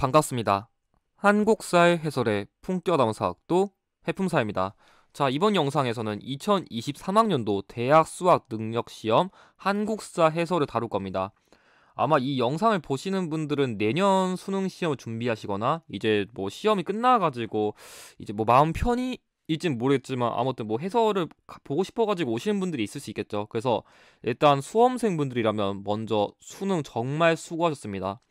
반갑습니다. 한국사의 해설의 품격아나운 사학도 해품사입니다. 자, 이번 영상에서는 2023학년도 대학 수학 능력 시험 한국사 해설을 다룰 겁니다. 아마 이 영상을 보시는 분들은 내년 수능 시험을 준비하시거나 이제 뭐 시험이 끝나가지고 이제 뭐 마음 편히 일진 모르겠지만 아무튼 뭐 해설을 보고 싶어가지고 오시는 분들이 있을 수 있겠죠. 그래서 일단 수험생 분들이라면 먼저 수능 정말 수고하셨습니다.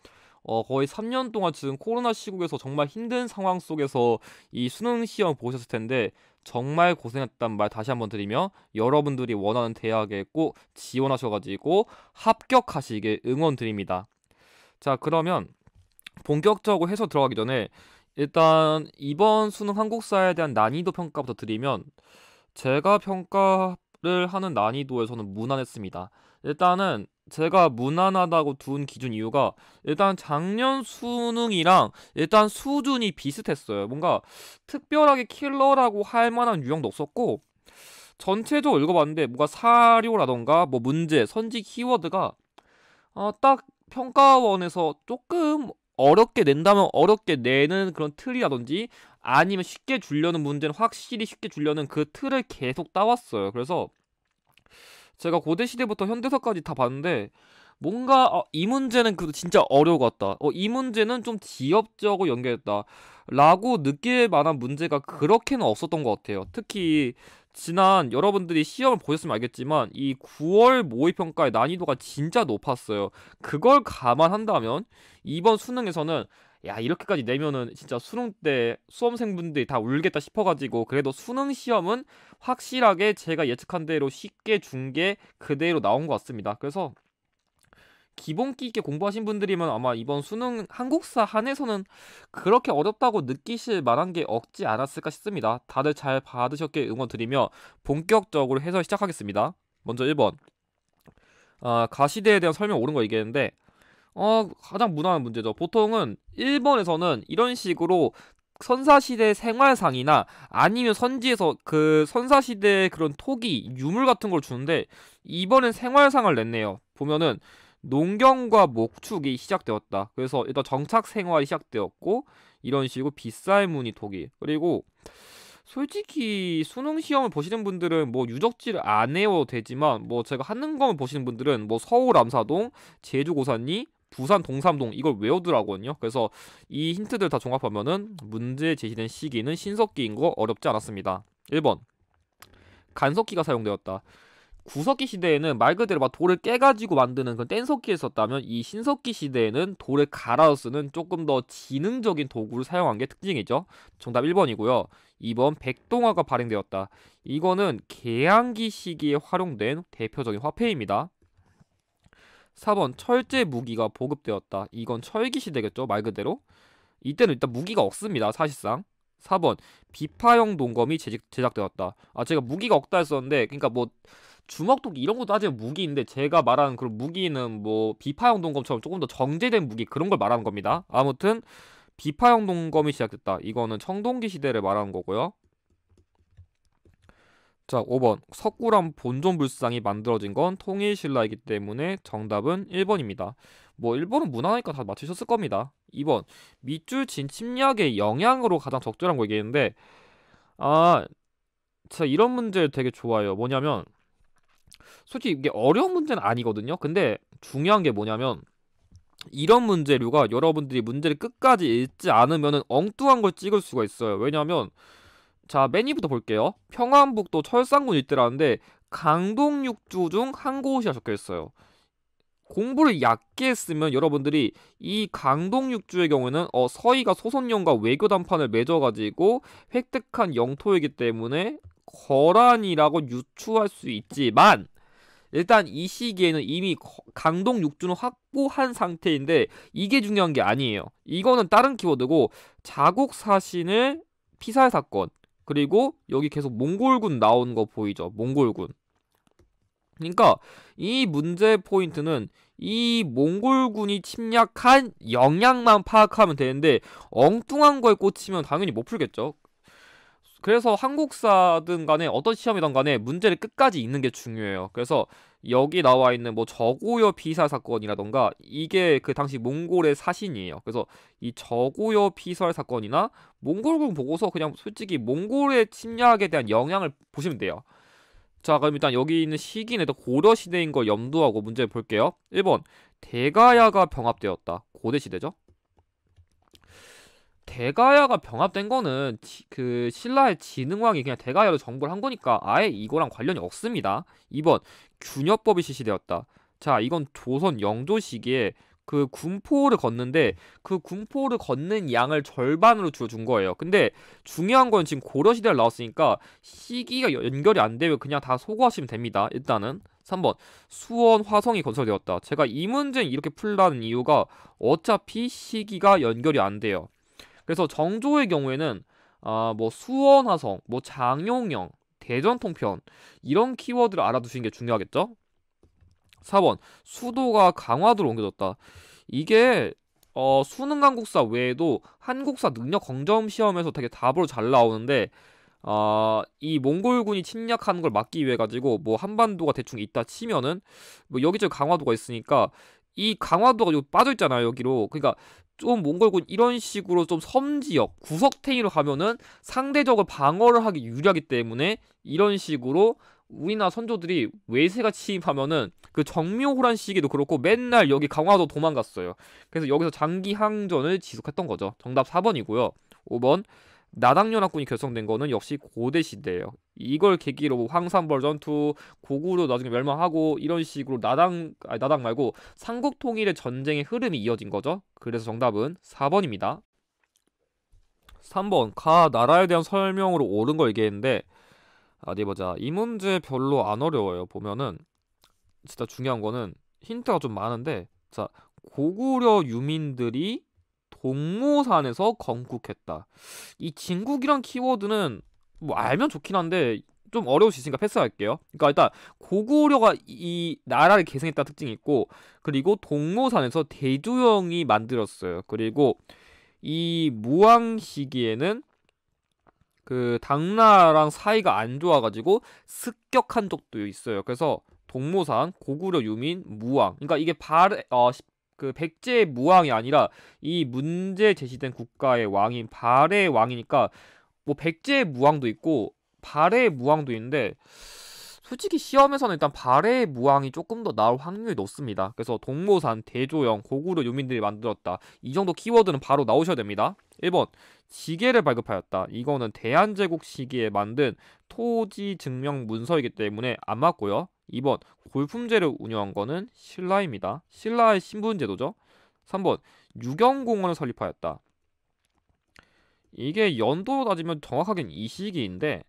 어, 거의 3년 동안 지금 코로나 시국에서 정말 힘든 상황 속에서 이 수능 시험 보셨을 텐데 정말 고생했단 말 다시 한번 드리며 여러분들이 원하는 대학에 꼭 지원하셔가지고 합격하시길 응원드립니다. 자 그러면 본격적으로 해서 들어가기 전에 일단 이번 수능 한국사에 대한 난이도 평가부터 드리면 제가 평가를 하는 난이도에서는 무난했습니다. 일단은 제가 무난하다고 둔 기준 이유가 일단 작년 수능이랑 일단 수준이 비슷했어요. 뭔가 특별하게 킬러라고 할 만한 유형도 없었고 전체적으로 읽어봤는데 뭔가 사료라던가 뭐 문제, 선지 키워드가 어, 딱 평가원에서 조금 어렵게 낸다면 어렵게 내는 그런 틀이라든지 아니면 쉽게 주려는 문제는 확실히 쉽게 주려는 그 틀을 계속 따왔어요. 그래서 제가 고대 시대부터 현대사까지 다 봤는데 뭔가 어, 이 문제는 그래도 진짜 어려웠다. 어, 이 문제는 좀 지엽적으로 연결했다. 라고 느낄 만한 문제가 그렇게는 없었던 것 같아요. 특히 지난 여러분들이 시험을 보셨으면 알겠지만 이 9월 모의평가의 난이도가 진짜 높았어요. 그걸 감안한다면 이번 수능에서는 야 이렇게까지 내면은 진짜 수능 때 수험생분들이 다 울겠다 싶어가지고 그래도 수능 시험은 확실하게 제가 예측한 대로 쉽게 준 게 그대로 나온 것 같습니다. 그래서 기본기 있게 공부하신 분들이면 아마 이번 수능 한국사 한에서는 그렇게 어렵다고 느끼실 만한 게 없지 않았을까 싶습니다. 다들 잘 받으셨길 응원드리며 본격적으로 해설 시작하겠습니다. 먼저 1번 아, 가시대에 대한 설명 옳은 거 얘기했는데 어, 가장 무난한 문제죠. 보통은 일본에서는 이런 식으로 선사시대 생활상이나 아니면 선지에서 그 선사시대의 그런 토기, 유물 같은 걸 주는데 이번엔 생활상을 냈네요. 보면은 농경과 목축이 시작되었다. 그래서 일단 정착 생활이 시작되었고 이런 식으로 비쌀 무늬 토기 그리고 솔직히 수능 시험을 보시는 분들은 뭐 유적지를 안 해도 되지만 뭐 제가 하는 거만 보시는 분들은 뭐 서울 암사동, 제주 고산리, 부산 동삼동 이걸 외워두라거든요. 그래서 이 힌트들 다 종합하면은 문제 제시된 시기는 신석기인 거 어렵지 않았습니다. 1번 간석기가 사용되었다. 구석기 시대에는 말 그대로 막 돌을 깨가지고 만드는 그 뗀석기를 썼다면 이 신석기 시대에는 돌을 갈아서 쓰는 조금 더 지능적인 도구를 사용한 게 특징이죠. 정답 1번이고요. 2번 백동화가 발행되었다. 이거는 개항기 시기에 활용된 대표적인 화폐입니다. 4번 철제 무기가 보급되었다. 이건 철기시 대겠죠말 그대로. 이때는 일단 무기가 없습니다. 사실상. 4번 비파형 동검이 제작, 제작되었다. 아 제가 무기가 없다 했었는데 그러니까 뭐 주먹도끼 이런 것도 따지면 무기인데 제가 말하는 그런 무기는 뭐 비파형 동검처럼 조금 더 정제된 무기 그런 걸 말하는 겁니다. 아무튼 비파형 동검이 시작됐다. 이거는 청동기 시대를 말하는 거고요. 자, 5번. 석굴암 본존불상이 만들어진 건 통일신라이기 때문에 정답은 1번입니다. 뭐 1번은 무난하니까 다 맞추셨을 겁니다. 2번. 밑줄 진 침략의 영향으로 가장 적절한 거 얘기했는데 아, 자 이런 문제 되게 좋아요. 뭐냐면 솔직히 이게 어려운 문제는 아니거든요. 근데 중요한 게 뭐냐면 이런 문제류가 여러분들이 문제를 끝까지 읽지 않으면 엉뚱한 걸 찍을 수가 있어요. 왜냐하면 자, 매니부터 볼게요. 평안북도 철산군 일대라는데 강동육주 중 한 곳이라 적혀 있어요. 공부를 얕게 했으면 여러분들이 이 강동육주의 경우에는 어, 서희가 소선령과 외교 담판을 맺어가지고 획득한 영토이기 때문에 거란이라고 유추할 수 있지만 일단 이 시기에는 이미 강동 육주는 확보한 상태인데 이게 중요한 게 아니에요. 이거는 다른 키워드고 자국 사신을 피살 사건 그리고 여기 계속 몽골군 나온 거 보이죠? 몽골군. 그러니까 이 문제 포인트는 이 몽골군이 침략한 영향만 파악하면 되는데 엉뚱한 거에 꽂히면 당연히 못 풀겠죠. 그래서 한국사든 간에 어떤 시험이든 간에 문제를 끝까지 읽는 게 중요해요. 그래서 여기 나와 있는 뭐 저고요 비살 사건이라던가 이게 그 당시 몽골의 사신이에요. 그래서 이 저고요 비살 사건이나 몽골군 보고서 그냥 솔직히 몽골의 침략에 대한 영향을 보시면 돼요. 자, 그럼 일단 여기 있는 시기는 일단 고려 시대인 걸 염두하고 문제 볼게요. 1번. 대가야가 병합되었다. 고대 시대죠. 대가야가 병합된 거는 지, 그 신라의 진흥왕이 그냥 대가야로 정벌 한 거니까 아예 이거랑 관련이 없습니다. 2번 균여법이 실시되었다. 자 이건 조선 영조 시기에 그 군포를 걷는데 그 군포를 걷는 양을 절반으로 줄여준 거예요. 근데 중요한 건 지금 고려시대를 나왔으니까 시기가 연결이 안 되면 그냥 다 소거하시면 됩니다. 일단은 3번 수원 화성이 건설되었다. 제가 이 문제는 이렇게 풀라는 이유가 어차피 시기가 연결이 안 돼요. 그래서 정조의 경우에는 아, 뭐 수원화성, 뭐 장용영, 대전통편 이런 키워드를 알아두시는 게 중요하겠죠. 4번 수도가 강화도로 옮겨졌다. 이게 어, 수능 한국사 외에도 한국사 능력 검정 시험에서 되게 답으로 잘 나오는데 어, 이 몽골군이 침략하는 걸 막기 위해 가지고 뭐 한반도가 대충 있다 치면은 뭐 여기저기 강화도가 있으니까 이 강화도가 여기 빠져 있잖아요 여기로 그러니까 좀 몽골군 이런 식으로 좀 섬지역 구석탱이로 가면은 상대적으로 방어를 하기 유리하기 때문에 이런 식으로 우리나라 선조들이 외세가 침입하면은 그 정묘호란 시기도 그렇고 맨날 여기 강화도 도망갔어요. 그래서 여기서 장기 항전을 지속했던 거죠. 정답 4번이고요. 5번 나당연합군이 결성된 거는 역시 고대 시대예요. 이걸 계기로 뭐 황산벌 전투, 고구려 나중에 멸망하고 이런 식으로 나당 아니 나당 말고 삼국 통일의 전쟁의 흐름이 이어진 거죠. 그래서 정답은 4번입니다. 3번 가 나라에 대한 설명으로 옳은 걸 얘기했는데 어디 아, 보자. 이 문제 별로 안 어려워요. 보면은 진짜 중요한 거는 힌트가 좀 많은데 자 고구려 유민들이 동모산에서 건국했다. 이 진국이란 키워드는 뭐 알면 좋긴 한데 좀어려우수있니까 패스할게요. 그러니까 일단 고구려가 이 나라를 계승했다 특징이 있고 그리고 동모산에서 대조영이 만들었어요. 그리고 이 무왕 시기에는 그 당나라랑 사이가 안 좋아가지고 습격한 적도 있어요. 그래서 동모산, 고구려, 유민, 무왕. 그러니까 이게 발, 어, 그 백제 무왕이 아니라 이 문제 제시된 국가의 왕인 발해 왕이니까 뭐 백제 무왕도 있고 발해 무왕도 있는데 솔직히 시험에서는 일단 발해 무왕이 조금 더 나올 확률이 높습니다. 그래서 동모산, 대조영, 고구려 유민들이 만들었다. 이 정도 키워드는 바로 나오셔야 됩니다. 1번 지계를 발급하였다. 이거는 대한제국 시기에 만든 토지 증명 문서이기 때문에 안 맞고요. 2번 골품제를 운영한 거는 신라입니다. 신라의 신분제도죠. 3번 유경공원을 설립하였다. 이게 연도로 따지면 정확하게는 이 시기인데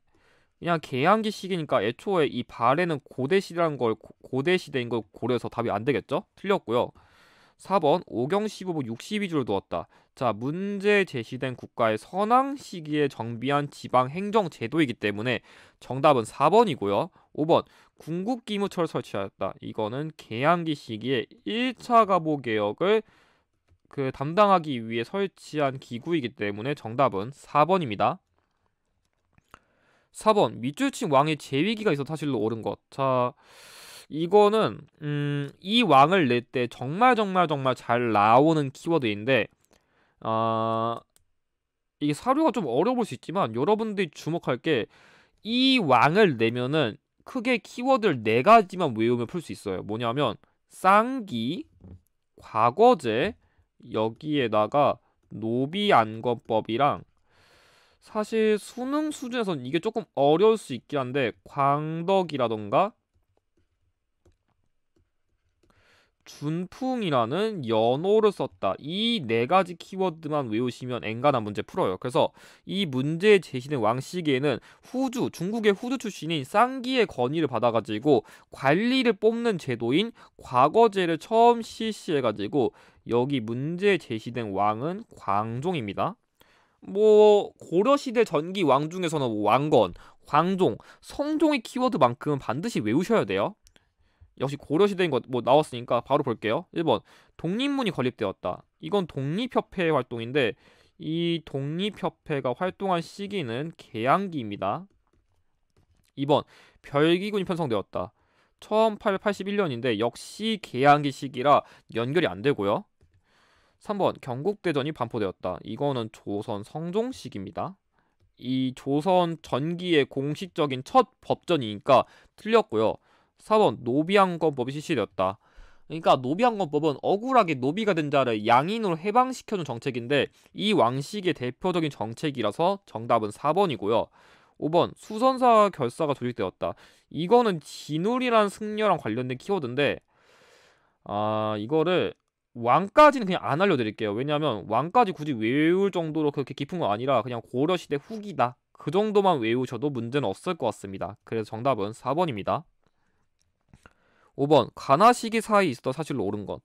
그냥 개항기 시기니까 애초에 이 발에는 고대 시대라는 걸 고, 대 시대인 걸 고려해서 답이 안 되겠죠? 틀렸고요. 4번 오경 시5부 62주를 두었다. 자, 문제 제시된 국가의 선왕 시기에 정비한 지방 행정 제도이기 때문에 정답은 4번이고요. 5번 궁극 기무처를 설치하였다. 이거는 개항기 시기에 1차 가보 개혁을 그 담당하기 위해 설치한 기구이기 때문에 정답은 4번입니다. 4번 밑줄친 왕의 재위기가 있어 사실로 옳은 것. 자, 이거는 음, 이 왕을 낼 때 정말 정말 정말 잘 나오는 키워드인데 아 어, 이게 사료가 좀 어려울 수 있지만 여러분들이 주목할 게 이 왕을 내면은 크게 키워드를 네 가지만 외우면 풀 수 있어요. 뭐냐면 쌍기, 과거제, 여기에다가 노비안건법이랑 사실 수능 수준에선 이게 조금 어려울 수 있긴 한데 광덕이라던가 준풍이라는 연호를 썼다. 이 네 가지 키워드만 외우시면 엔간한 문제 풀어요. 그래서 이 문제 제시된왕시에는 후주, 중국의 후주 출신인 쌍기의 권위를 받아가지고 관리를 뽑는 제도인 과거제를 처음 실시해가지고 여기 문제 제시된 왕은 광종입니다. 뭐 고려시대 전기 왕 중에서는 뭐 왕건, 광종, 성종의 키워드만큼은 반드시 외우셔야 돼요. 역시 고려시대인 것 뭐 나왔으니까 바로 볼게요. 1번 독립문이 건립되었다. 이건 독립협회 활동인데 이 독립협회가 활동한 시기는 개항기입니다. 2번 별기군이 편성되었다. 1881년인데 역시 개항기 시기라 연결이 안 되고요. 3번 경국대전이 반포되었다. 이거는 조선 성종 시기입니다. 이 조선 전기의 공식적인 첫 법전이니까 틀렸고요. 4번 노비안검법이 실시되었다. 그러니까 노비안검법은 억울하게 노비가 된 자를 양인으로 해방시켜준 정책인데 이 왕식의 대표적인 정책이라서 정답은 4번이고요. 5번 수선사 결사가 조직되었다. 이거는 진울이란 승려랑 관련된 키워드인데 아 이거를 왕까지는 그냥 안 알려드릴게요. 왜냐하면 왕까지 굳이 외울 정도로 그렇게 깊은 건 아니라 그냥 고려시대 후기다. 그 정도만 외우셔도 문제는 없을 것 같습니다. 그래서 정답은 4번입니다. 5번 가나 시기 사이 있어 사실로 옳은 건.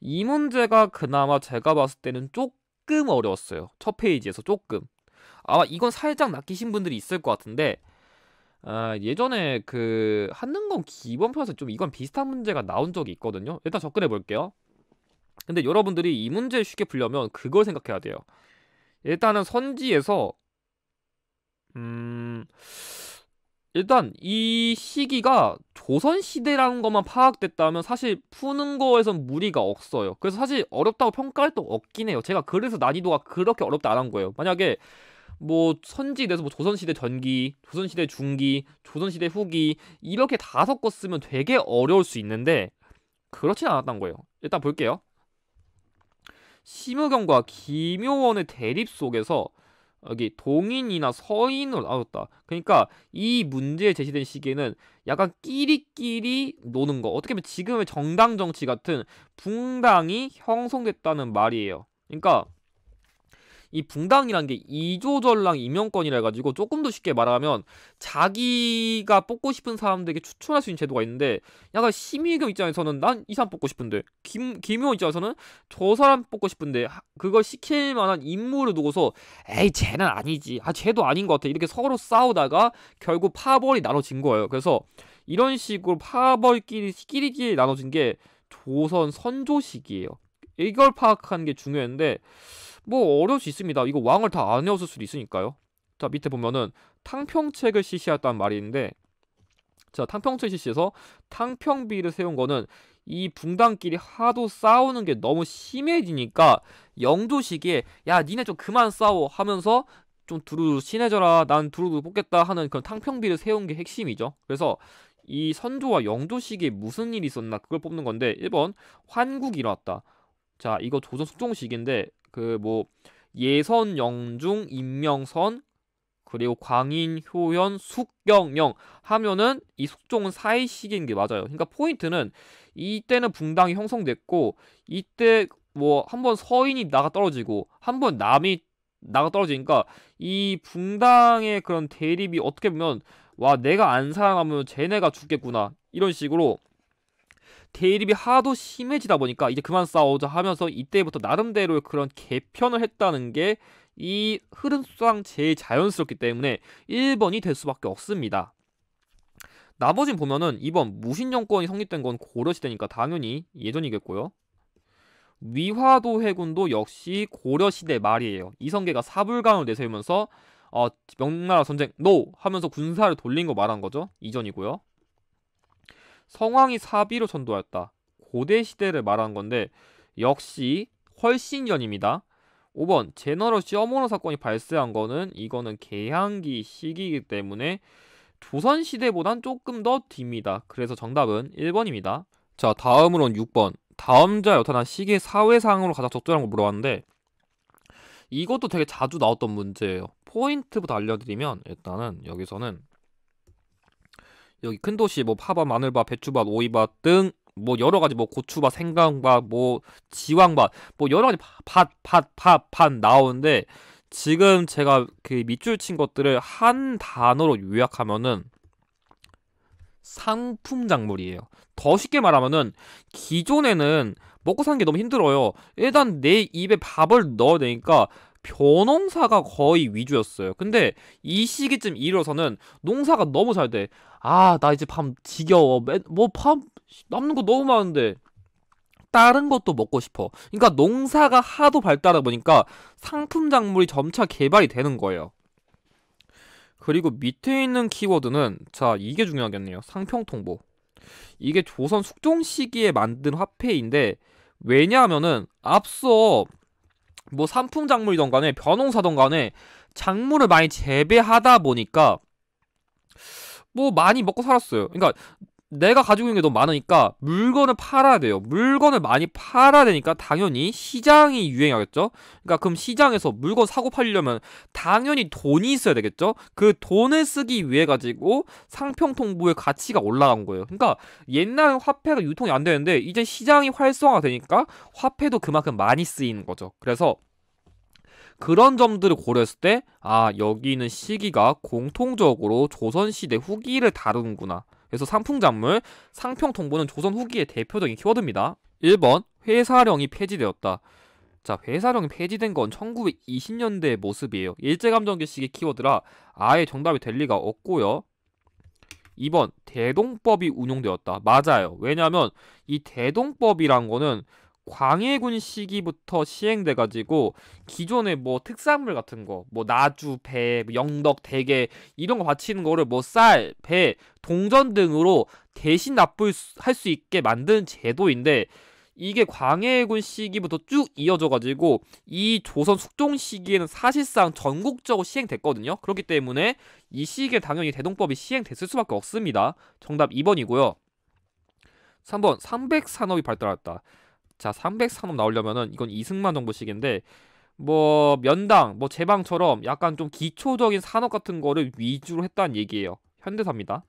이 문제가 그나마 제가 봤을 때는 조금 어려웠어요. 첫 페이지에서 조금. 아마 이건 살짝 낚이신 분들이 있을 것 같은데 아, 예전에 그 한능검 기본표에서 좀 이건 비슷한 문제가 나온 적이 있거든요. 일단 접근해 볼게요. 근데 여러분들이 이 문제 쉽게 풀려면 그걸 생각해야 돼요. 일단은 선지에서 음 일단 이 시기가 조선 시대라는 것만 파악됐다면 사실 푸는 거에선 무리가 없어요. 그래서 사실 어렵다고 평가할 또 없긴 해요. 제가 그래서 난이도가 그렇게 어렵다 안 한 거예요. 만약에 뭐 선지에 대해서 뭐 조선시대 전기, 조선시대 중기, 조선시대 후기 이렇게 다 섞었으면 되게 어려울 수 있는데 그렇진 않았던 거예요. 일단 볼게요. 심우경과 김효원의 대립 속에서 여기 동인이나 서인으로 나눴다. 그러니까 이 문제에 제시된 시기에는 약간 끼리끼리 노는 거. 어떻게 보면 지금의 정당 정치 같은 붕당이 형성됐다는 말이에요. 그러니까 이 붕당이란 게 이조절랑 임명권이라 해가지고 조금 더 쉽게 말하면 자기가 뽑고 싶은 사람들에게 추천할 수 있는 제도가 있는데 약간 심의금 입장에서는 난 이 사람 뽑고 싶은데 김 김효 입장에서는 저 사람 뽑고 싶은데 그걸 시킬 만한 인물을 두고서 에이 쟤는 아니지 아 쟤도 아닌 것 같아 이렇게 서로 싸우다가 결국 파벌이 나눠진 거예요. 그래서 이런 식으로 파벌끼리 끼리끼 나눠진 게 조선 선조식이에요. 이걸 파악하는 게 중요한데 뭐 어려울 수 있습니다. 이거 왕을 다 안 외웠을 수도 있으니까요. 자 밑에 보면은 탕평책을 실시했다는 말이 있는데 자 탕평책 실시해서 탕평비를 세운 거는 이 붕당끼리 하도 싸우는 게 너무 심해지니까 영조 시기에 야 니네 좀 그만 싸워 하면서 좀 두루두 루 친해져라 난 두루두 루 뽑겠다 하는 그런 탕평비를 세운 게 핵심이죠 그래서 이 선조와 영조 시기에 무슨 일이 있었나 그걸 뽑는 건데 1번 환국이 일어났다 자 이거 조선 숙종 시기인데 그뭐 예선 영중 임명선 그리고 광인 효연 숙경영 하면은 이 숙종은 사의식인 게 맞아요. 그러니까 포인트는 이때는 붕당이 형성됐고 이때 뭐한번 서인이 나가 떨어지고 한 번 남이 나가 떨어지니까 이 붕당의 그런 대립이 어떻게 보면 와 내가 안사랑하면 쟤네가 죽겠구나 이런 식으로 대립이 하도 심해지다 보니까 이제 그만 싸우자 하면서 이때부터 나름대로의 그런 개편을 했다는 게 이 흐름상 제일 자연스럽기 때문에 1번이 될 수밖에 없습니다. 나머진 보면은 이번 무신 정권이 성립된 건 고려시대니까 당연히 예전이겠고요. 위화도 해군도 역시 고려시대 말이에요. 이성계가 사불강을 내세우면서 어, 명나라 전쟁 노 하면서 군사를 돌린 거 말한 거죠. 이전이고요. 성왕이 사비로 전도하였다. 고대 시대를 말한 건데 역시 훨씬년입니다. 5번 제너럴 시어머너 사건이 발생한 거는 이거는 개항기 시기이기 때문에 조선 시대보단 조금 더 뒤입니다. 그래서 정답은 1번입니다. 자, 다음으론 6번. 다음자 여타나 시계 사회상으로 가장 적절한 걸 물어봤는데 이것도 되게 자주 나왔던 문제예요. 포인트부터 알려드리면 일단은 여기서는 여기 큰 도시 뭐 파밭, 마늘밭, 배추밭, 오이밭 등뭐 여러 가지 뭐 고추밭, 생강밭, 뭐지황밭뭐 여러 가지 밭, 밭, 밭, 밭 나오는데 지금 제가 그 밑줄 친 것들을 한 단어로 요약하면은 상품 작물이에요. 더 쉽게 말하면은 기존에는 먹고 사는 게 너무 힘들어요. 일단 내 입에 밥을 넣어내니까 벼농사가 거의 위주였어요. 근데 이 시기쯤 이뤄서는 농사가 너무 잘 돼. 아, 나 이제 밤 지겨워. 뭐 밤 남는 거 너무 많은데. 다른 것도 먹고 싶어. 그러니까 농사가 하도 발달하다 보니까 상품 작물이 점차 개발이 되는 거예요. 그리고 밑에 있는 키워드는 자, 이게 중요하겠네요. 상평통보. 이게 조선 숙종 시기에 만든 화폐인데 왜냐하면은 앞서 뭐 산품 작물이던 간에 벼농사던 간에 작물을 많이 재배하다 보니까 뭐 많이 먹고 살았어요. 그러니까 내가 가지고 있는 게 너무 많으니까 물건을 팔아야 돼요. 물건을 많이 팔아야 되니까 당연히 시장이 유행하겠죠. 그러니까 그럼 시장에서 물건 사고 팔려면 당연히 돈이 있어야 되겠죠. 그 돈을 쓰기 위해 가지고 상평통보의 가치가 올라간 거예요. 그러니까 옛날 화폐가 유통이 안 되는데 이제 시장이 활성화되니까 화폐도 그만큼 많이 쓰이는 거죠. 그래서 그런 점들을 고려했을 때, 아, 여기는 시기가 공통적으로 조선시대 후기를 다루는구나. 그래서 상풍작물, 상평통보는 조선 후기의 대표적인 키워드입니다. 1번 회사령이 폐지되었다. 자, 회사령이 폐지된 건 1920년대의 모습이에요. 일제감정기식의 키워드라 아예 정답이 될 리가 없고요. 2번 대동법이 운용되었다. 맞아요. 왜냐하면 이 대동법이란 거는 광해군 시기부터 시행돼 가지고 기존에 뭐 특산물 같은 거 뭐 나주 배 뭐 영덕 대게 이런 거 바치는 거를 뭐 쌀 배 동전 등으로 대신 납부할 수 있게 만든 제도인데 이게 광해군 시기부터 쭉 이어져 가지고 이 조선 숙종 시기에는 사실상 전국적으로 시행됐거든요 그렇기 때문에 이 시기에 당연히 대동법이 시행됐을 수밖에 없습니다 정답 2번이고요 3번 삼백산업이 발달했다 자3 0 3산업 나오려면은 이건 이승만 정부 시기인데 뭐 면당, 뭐 제방처럼 약간 좀 기초적인 산업 같은 거를 위주로 했다는 얘기예요. 현대사입니다.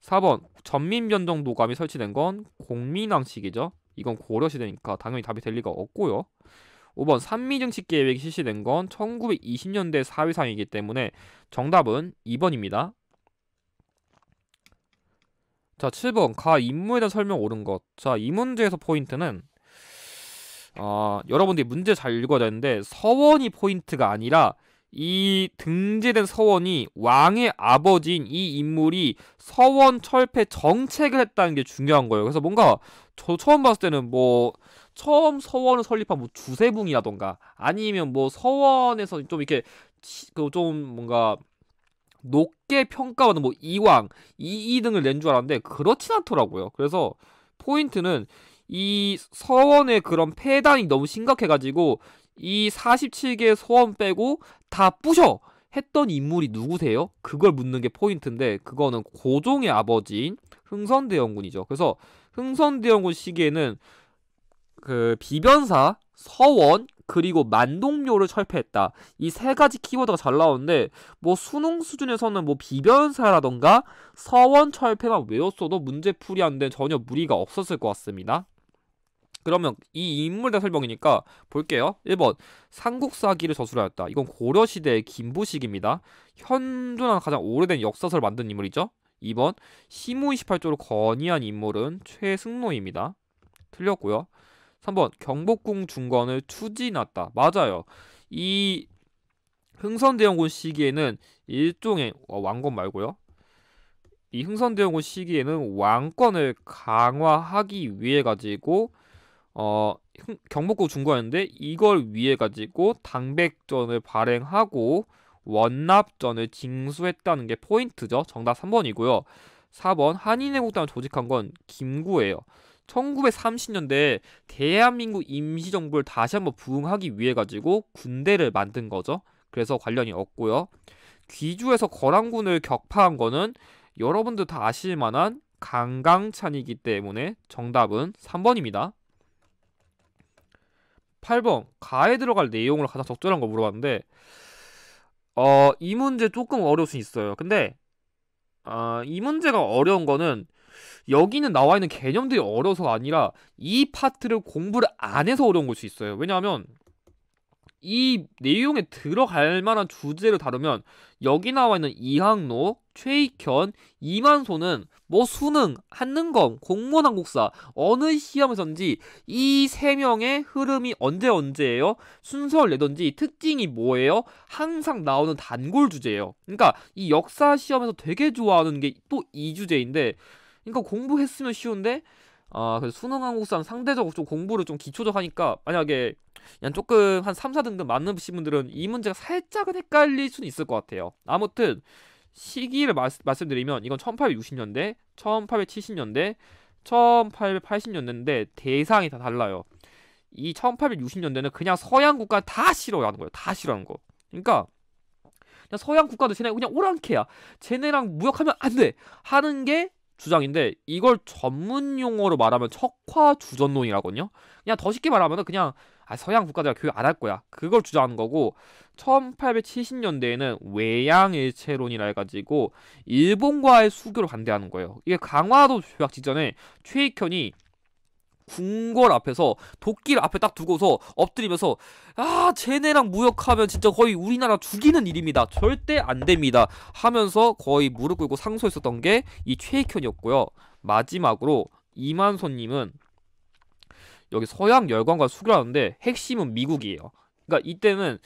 4번 전민변정도감이 설치된 건 공민왕 시기죠. 이건 고려시대니까 당연히 답이 될 리가 없고요. 5번 산미정식 계획이 실시된 건 1920년대 사회상이기 때문에 정답은 2번입니다. 자, 7번. 가 임무에 대한 설명 옳은 것. 자, 이 문제에서 포인트는 어, 여러분들이 문제 잘 읽어야 되는데 서원이 포인트가 아니라 이 등재된 서원이 왕의 아버지인 이 인물이 서원 철폐 정책을 했다는 게 중요한 거예요. 그래서 뭔가 저 처음 봤을 때는 뭐 처음 서원을 설립한 뭐 주세붕이라던가 아니면 뭐 서원에서 좀 이렇게 그 좀 뭔가 높게 평가받는 뭐 이왕, 2위 등을 낸 줄 알았는데 그렇진 않더라고요. 그래서 포인트는 이 서원의 그런 폐단이 너무 심각해가지고 이 47개 서원 빼고 다 부셔! 했던 인물이 누구세요? 그걸 묻는 게 포인트인데 그거는 고종의 아버지인 흥선대원군이죠. 그래서 흥선대원군 시기에는 그 비변사 서원 그리고 만동료를 철폐했다. 이 세 가지 키워드가 잘 나오는데 뭐 수능 수준에서는 뭐 비변사라던가 서원 철폐만 외웠어도 문제 풀이 안 된 전혀 무리가 없었을 것 같습니다. 그러면 이 인물의 설명이니까 볼게요. 1번 삼국사기를 저술하였다. 이건 고려시대의 김부식입니다. 현존한 가장 오래된 역사서를 만든 인물이죠. 2번 시무 28조를 건의한 인물은 최승로입니다. 틀렸고요. 3번 경복궁 중건을 추진했다 맞아요. 이 흥선대원군 시기에는 일종의 어, 왕건 말고요. 이 흥선대원군 시기에는 왕권을 강화하기 위해 가지고 어, 경복궁 중건인데 이걸 위해 가지고 당백전을 발행하고 원납전을 징수했다는 게 포인트죠. 정답 3번이고요. 4번 한인애국당을 조직한 건 김구예요. 1 9 3 0년대 대한민국 임시정부를 다시 한번 부흥하기 위해 가지고 군대를 만든 거죠. 그래서 관련이 없고요. 귀주에서 거란군을 격파한 거는 여러분들 다 아실 만한 강강찬이기 때문에 정답은 3번입니다. 8번 가에 들어갈 내용을 가장 적절한 거 물어봤는데 어, 이 문제 조금 어려울 수 있어요. 근데 어, 이 문제가 어려운 거는 여기는 나와 있는 개념들이 어려서가 아니라 이 파트를 공부를 안 해서 어려운 걸 수 있어요. 왜냐하면 이 내용에 들어갈 만한 주제를 다루면 여기 나와 있는 이항로, 최익현, 이만소는 뭐 수능, 한능검, 공무원 한국사 어느 시험에선지 서이세 명의 흐름이 언제 언제예요? 순서를 내던지 특징이 뭐예요? 항상 나오는 단골 주제예요. 그러니까 이 역사 시험에서 되게 좋아하는 게 또 이 주제인데 그러니까 공부했으면 쉬운데 아, 그래서 수능 한국사는 상대적으로 좀 공부를 좀 기초적 하니까 만약에 그냥 조금 한 3, 4등급 맞는 분들은 이 문제가 살짝은 헷갈릴 수는 있을 것 같아요. 아무튼 시기를 마, 말씀드리면 이건 1860년대, 1870년대, 1880년대인데 대상이 다 달라요. 이 1860년대는 그냥 서양 국가 다 싫어하는 거예요. 다 싫어하는 거. 그러니까 그냥 서양 국가도 쟤네 그냥 오랑캐야. 쟤네랑 무역하면 안 돼. 하는 게 주장인데 이걸 전문 용어로 말하면 척화 주전론이라거든요. 그냥 더 쉽게 말하면 그냥 아, 서양 국가들과 교육 안 할 거야. 그걸 주장하는 거고 1870년대에는 외양일체론이라 해가지고 일본과의 수교를 반대하는 거예요. 이게 강화도 조약 직전에 최익현이 궁궐 앞에서 도끼를 앞에 딱 두고서 엎드리면서 아 쟤네랑 무역하면 진짜 거의 우리나라 죽이는 일입니다 절대 안됩니다 하면서 거의 무릎 꿇고 상소했었던 게 이 최익현이었고요 마지막으로 이만손님은 여기 서양 열강과 수교하는데 핵심은 미국이에요 그러니까 이때는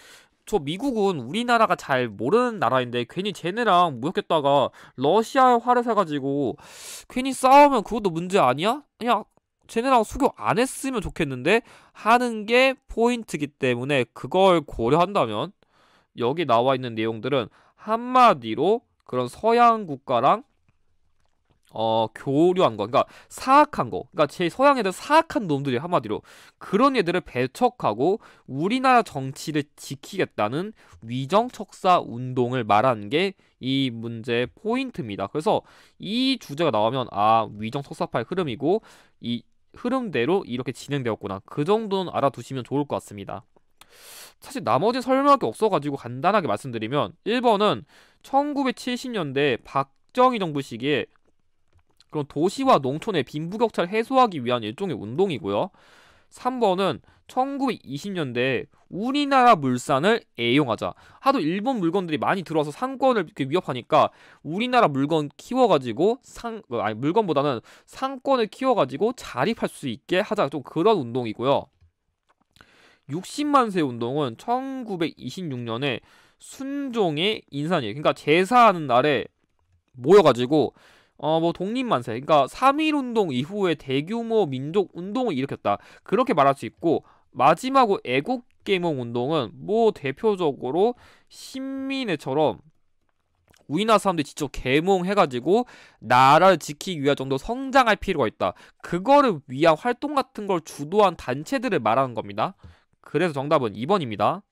저 미국은 우리나라가 잘 모르는 나라인데 괜히 쟤네랑 무역했다가 러시아에 화를 사가지고 괜히 싸우면 그것도 문제 아니야? 그냥 쟤네랑 수교 안 했으면 좋겠는데 하는 게포인트기 때문에 그걸 고려한다면 여기 나와 있는 내용들은 한마디로 그런 서양 국가랑 어 교류한 거 그러니까 사악한 거 그러니까 제 서양 애들 사악한 놈들이 한마디로 그런 애들을 배척하고 우리나라 정치를 지키겠다는 위정척사 운동을 말하는 게 이 문제의 포인트입니다 그래서 이 주제가 나오면 아 위정척사파의 흐름이고 이 흐름대로 이렇게 진행되었구나. 그 정도는 알아두시면 좋을 것 같습니다. 사실 나머지 설명할 게 없어가지고 간단하게 말씀드리면 1번은 1970년대 박정희 정부 시기에 그런 도시와 농촌의 빈부격차를 해소하기 위한 일종의 운동이고요. 3번은 1920년대 우리나라 물산을 애용하자. 하도 일본 물건들이 많이 들어와서 상권을 이렇게 위협하니까 우리나라 물건 키워가지고 상, 아니, 물건보다는 상권을 키워가지고 자립할 수 있게 하자. 좀 그런 운동이고요. 60만세 운동은 1926년에 순종의 인산이에요. 그러니까 제사하는 날에 모여가지고 어, 뭐 독립만세. 그러니까 3.1 운동 이후에 대규모 민족 운동을 일으켰다. 그렇게 말할 수 있고 마지막으로 애국 계몽 운동은 뭐 대표적으로 신민회처럼 우리나라 사람들이 직접 계몽해가지고 나라를 지키기 위한 정도 성장할 필요가 있다. 그거를 위한 활동 같은 걸 주도한 단체들을 말하는 겁니다. 그래서 정답은 2번입니다.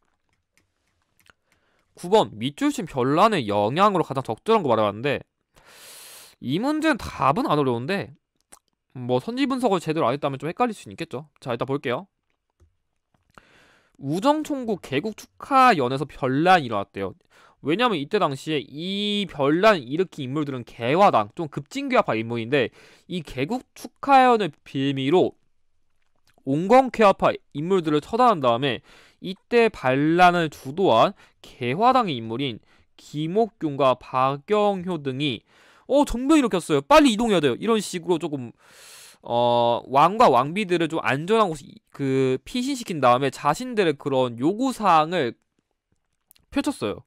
9번 밑줄친 별난의 영향으로 가장 적절한 거 말해봤는데 이 문제는 답은 안 어려운데 뭐 선지 분석을 제대로 안 했다면 좀 헷갈릴 수는 있겠죠. 자 일단 볼게요. 우정총국 개국 축하 연에서 별난이 일어났대요. 왜냐면 이때 당시에 이 별난 일으킨 인물들은 개화당, 좀 급진개화파 인물인데 이 개국 축하연을 빌미로 온건개화파 인물들을 처단한 다음에 이때 반란을 주도한 개화당의 인물인 김옥균과 박영효 등이 어정전 이렇게 왔어요 빨리 이동해야 돼요. 이런 식으로 조금 어 왕과 왕비들을 좀 안전한 곳에 그 피신시킨 다음에 자신들의 그런 요구 사항을 펼쳤어요.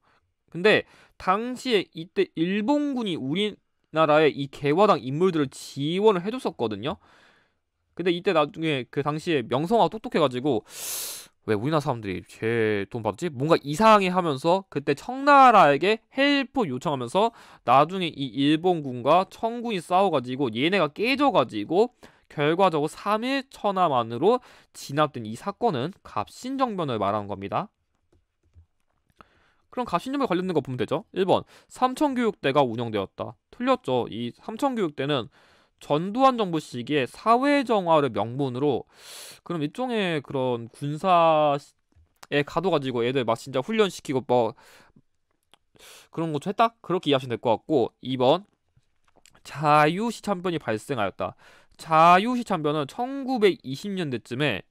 근데 당시에 이때 일본군이 우리나라의 이 개화당 인물들을 지원을 해줬었거든요. 근데 이때 나중에 그 당시에 명성화 똑똑해가지고 왜 우리나라 사람들이 쟤돈 받지? 뭔가 이상하게 하면서 그때 청나라에게 헬프 요청하면서 나중에 이 일본군과 청군이 싸워가지고 얘네가 깨져가지고 결과적으로 3일 천하만으로 진압된 이 사건은 갑신정변을 말하는 겁니다. 그럼 갑신정변 관련된 거 보면 되죠. 1번 삼천교육대가 운영되었다. 틀렸죠. 이 삼천교육대는 전두환 정부 시기에 사회 정화를 명분으로 그럼 일종의 그런 군사에 가둬가지고 애들 막 진짜 훈련시키고 뭐 그런 것도 했다 그렇게 이해하시면 될 것 같고 2번 자유시 참변이 발생하였다. 자유시 참변은 1920년대쯤에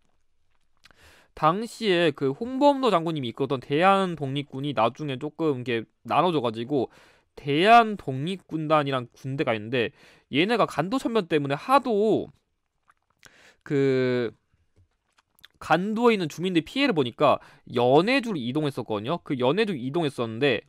당시에 그 홍범도 장군님이 이끌었던 대한 독립군이 나중에 조금 이게 나눠져 가지고 대한 독립군단이란 군대가 있는데 얘네가 간도천변 때문에 하도 그 간도에 있는 주민들 피해를 보니까 연해주로 이동했었거든요. 그 연해주 이동했었는데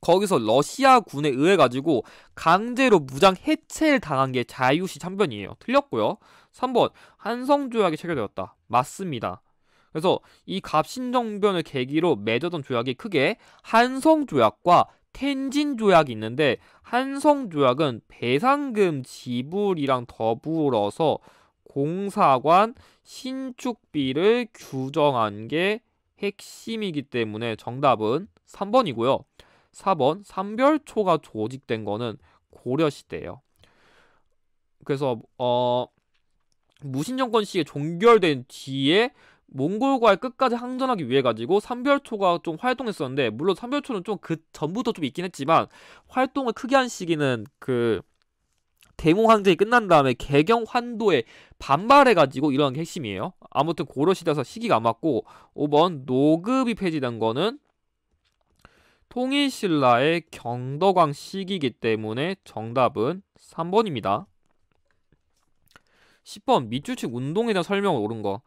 거기서 러시아 군에 의해 가지고 강제로 무장 해체를 당한 게 자유시 참변이에요. 틀렸고요. 3번 한성 조약이 체결되었다. 맞습니다. 그래서 이 갑신정변을 계기로 맺었던 조약이 크게 한성 조약과 텐진 조약이 있는데 한성 조약은 배상금 지불이랑 더불어서 공사관 신축비를 규정한 게 핵심이기 때문에 정답은 3번이고요. 4번 삼별초가 조직된 거는 고려시대예요. 그래서 어 무신정권 시에 종결된 뒤에 몽골과의 끝까지 항전하기 위해 가지고 삼별초가 좀 활동했었는데 물론 삼별초는 좀 그 전부터 좀 있긴 했지만 활동을 크게 한 시기는 그 대몽 항쟁이 끝난 다음에 개경 환도에 반발해가지고 이런 핵심이에요. 아무튼 고려 시대에서 시기가 안 맞고 5번 노급이 폐지된 거는 통일신라의 경덕왕 시기이기 때문에 정답은 3번입니다. 10번 밑줄칙 운동에 대한 설명을 옳은 거.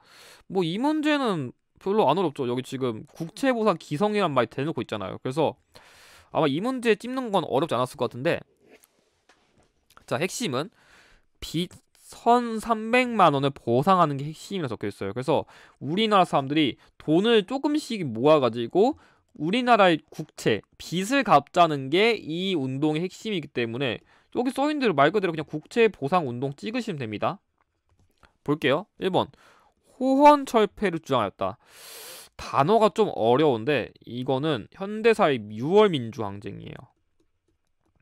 뭐 이 문제는 별로 안 어렵죠. 여기 지금 국채보상 기성이란 말 대놓고 있잖아요. 그래서 아마 이 문제 찝는 건 어렵지 않았을 것 같은데 자 핵심은 빚1 300만 원을 보상하는 게 핵심이라 적혀 있어요. 그래서 우리나라 사람들이 돈을 조금씩 모아가지고 우리나라의 국채 빚을 갚자는 게 이 운동의 핵심이기 때문에 여기 써인 대로 말 그대로 그냥 국채 보상 운동 찍으시면 됩니다. 볼게요. 1번 호헌철폐를 주장하였다. 단어가 좀 어려운데 이거는 현대사의 6월 민주항쟁이에요.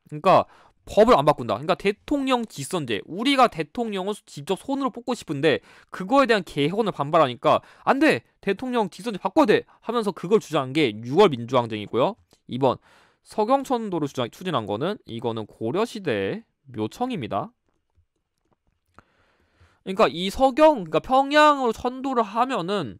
그러니까 법을 안 바꾼다. 그러니까 대통령 직선제. 우리가 대통령을 직접 손으로 뽑고 싶은데 그거에 대한 개헌을 반발하니까 안 돼. 대통령 직선제 바꿔야 돼. 하면서 그걸 주장한 게 6월 민주항쟁이고요. 2번 서경천도를 주장 추진한 거는 이거는 고려 시대의 묘청입니다. 그러니까 이 서경, 그러니까 평양으로 선도를 하면은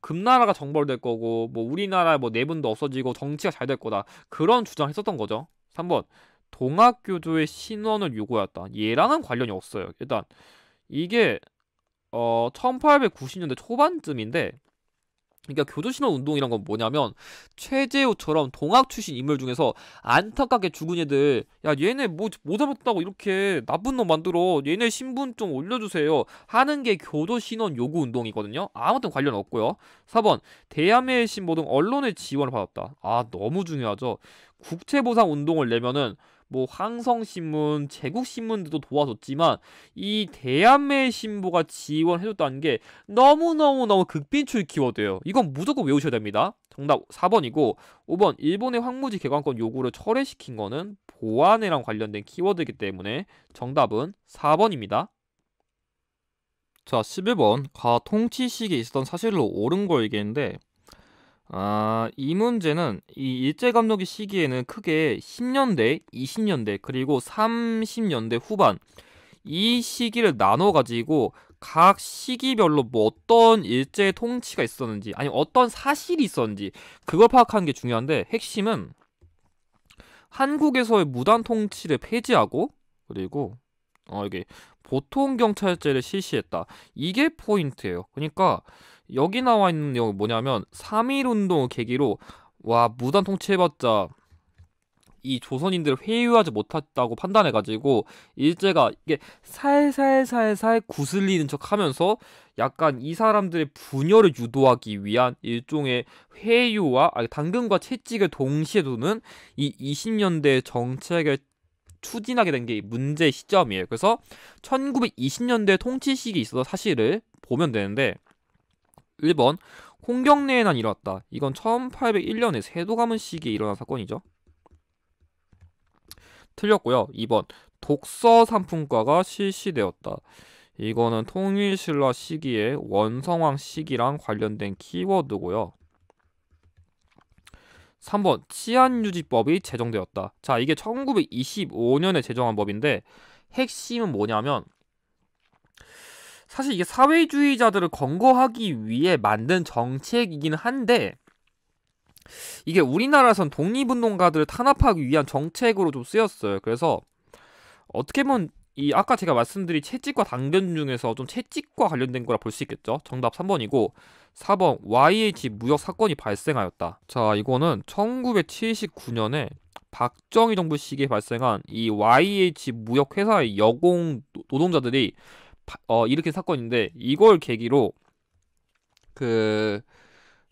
금나라가 정벌될 거고 뭐 우리나라 뭐 내분도 없어지고 정치가 잘 될 거다 그런 주장했었던 거죠. 3번 동학교조의 신원을 요구했다. 얘랑은 관련이 없어요. 일단 이게 어 1890년대 초반쯤인데 그러니까 교도신원 운동이란 건 뭐냐면 최재우처럼 동학 출신 인물 중에서 안타깝게 죽은 애들 야 얘네 뭐 못해봤다고 뭐 이렇게 나쁜 놈 만들어 얘네 신분 좀 올려주세요 하는 게 교도신원 요구 운동이거든요 아무튼 관련 없고요 4번 대한매일 신보 등 언론의 지원을 받았다 아 너무 중요하죠 국채보상 운동을 내면은 뭐 항성신문, 제국신문들도 도와줬지만 이 대한매 신보가 지원해줬다는 게 너무너무너무 극빈출 키워드예요. 이건 무조건 외우셔야 됩니다. 정답 4번이고 5번 일본의 황무지 개관권 요구를 철회시킨 거는 보안이랑 관련된 키워드이기 때문에 정답은 4번입니다. 자 11번 가 통치 시기에 있었던 사실로 옳은 걸 얘기했는데 아, 이 문제는 이 일제 감독의 시기에는 크게 10년대, 20년대, 그리고 30년대 후반 이 시기를 나눠 가지고 각 시기별로 뭐 어떤 일제 통치가 있었는지 아니 어떤 사실이 있었는지 그걸 파악하는 게 중요한데 핵심은 한국에서의 무단 통치를 폐지하고 그리고 어 이게 보통 경찰제를 실시했다. 이게 포인트예요. 그러니까 여기 나와 있는 내용이 뭐냐면 3.1 운동을 계기로 와 무단 통치해봤자 이 조선인들을 회유하지 못했다고 판단해가지고 일제가 이게 살살살살 구슬리는 척하면서 약간 이 사람들의 분열을 유도하기 위한 일종의 회유와 아니 당근과 채찍을 동시에 두는 이 20년대 정책을 추진하게 된 게 문제 시점이에요. 그래서 1920년대 통치식이 있어서 사실을 보면 되는데 1번 홍경내에난 일어났다. 이건 1801년에 세도 가문 시기에 일어난 사건이죠. 틀렸고요. 2번 독서 상품과가 실시되었다. 이거는 통일신라 시기에 원성왕 시기랑 관련된 키워드고요. 3번 치안유지법이 제정되었다. 자, 이게 1925년에 제정한 법인데 핵심은 뭐냐면 사실 이게 사회주의자들을 권고하기 위해 만든 정책이긴 한데 이게 우리나라에선 독립운동가들을 탄압하기 위한 정책으로 좀 쓰였어요. 그래서 어떻게 보면 이 아까 제가 말씀드린 채찍과 당근 중에서 좀 채찍과 관련된 거라 볼 수 있겠죠. 정답 3번이고 4번 YH 무역 사건이 발생하였다. 자, 이거는 1979년에 박정희 정부 시기에 발생한 이 YH 무역 회사의 여공 노동자들이 어, 이렇게 사건인데 이걸 계기로 그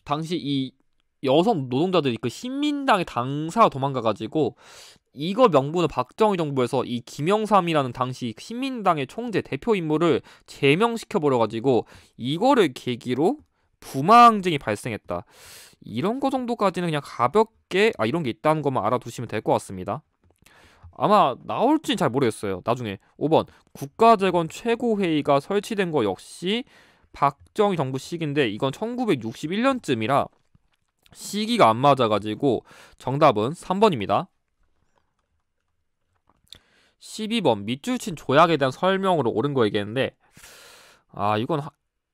당시 이 여성 노동자들이 그 신민당의 당사 도망가가지고 이거 명분은 박정희 정부에서 이 김영삼이라는 당시 신민당의 총재 대표 인물을 제명시켜 버려가지고 이거를 계기로 부마항쟁이 발생했다. 이런 거 정도까지는 그냥 가볍게 아 이런 게 있다는 것만 알아두시면 될 것 같습니다. 아마 나올진 잘 모르겠어요. 나중에 5번 국가재건 최고회의가 설치된 거 역시 박정희 정부 시기인데 이건 1961년쯤이라 시기가 안 맞아가지고 정답은 3번입니다. 12번 밑줄 친 조약에 대한 설명으로 옳은 거 얘기했는데 아 이건 하,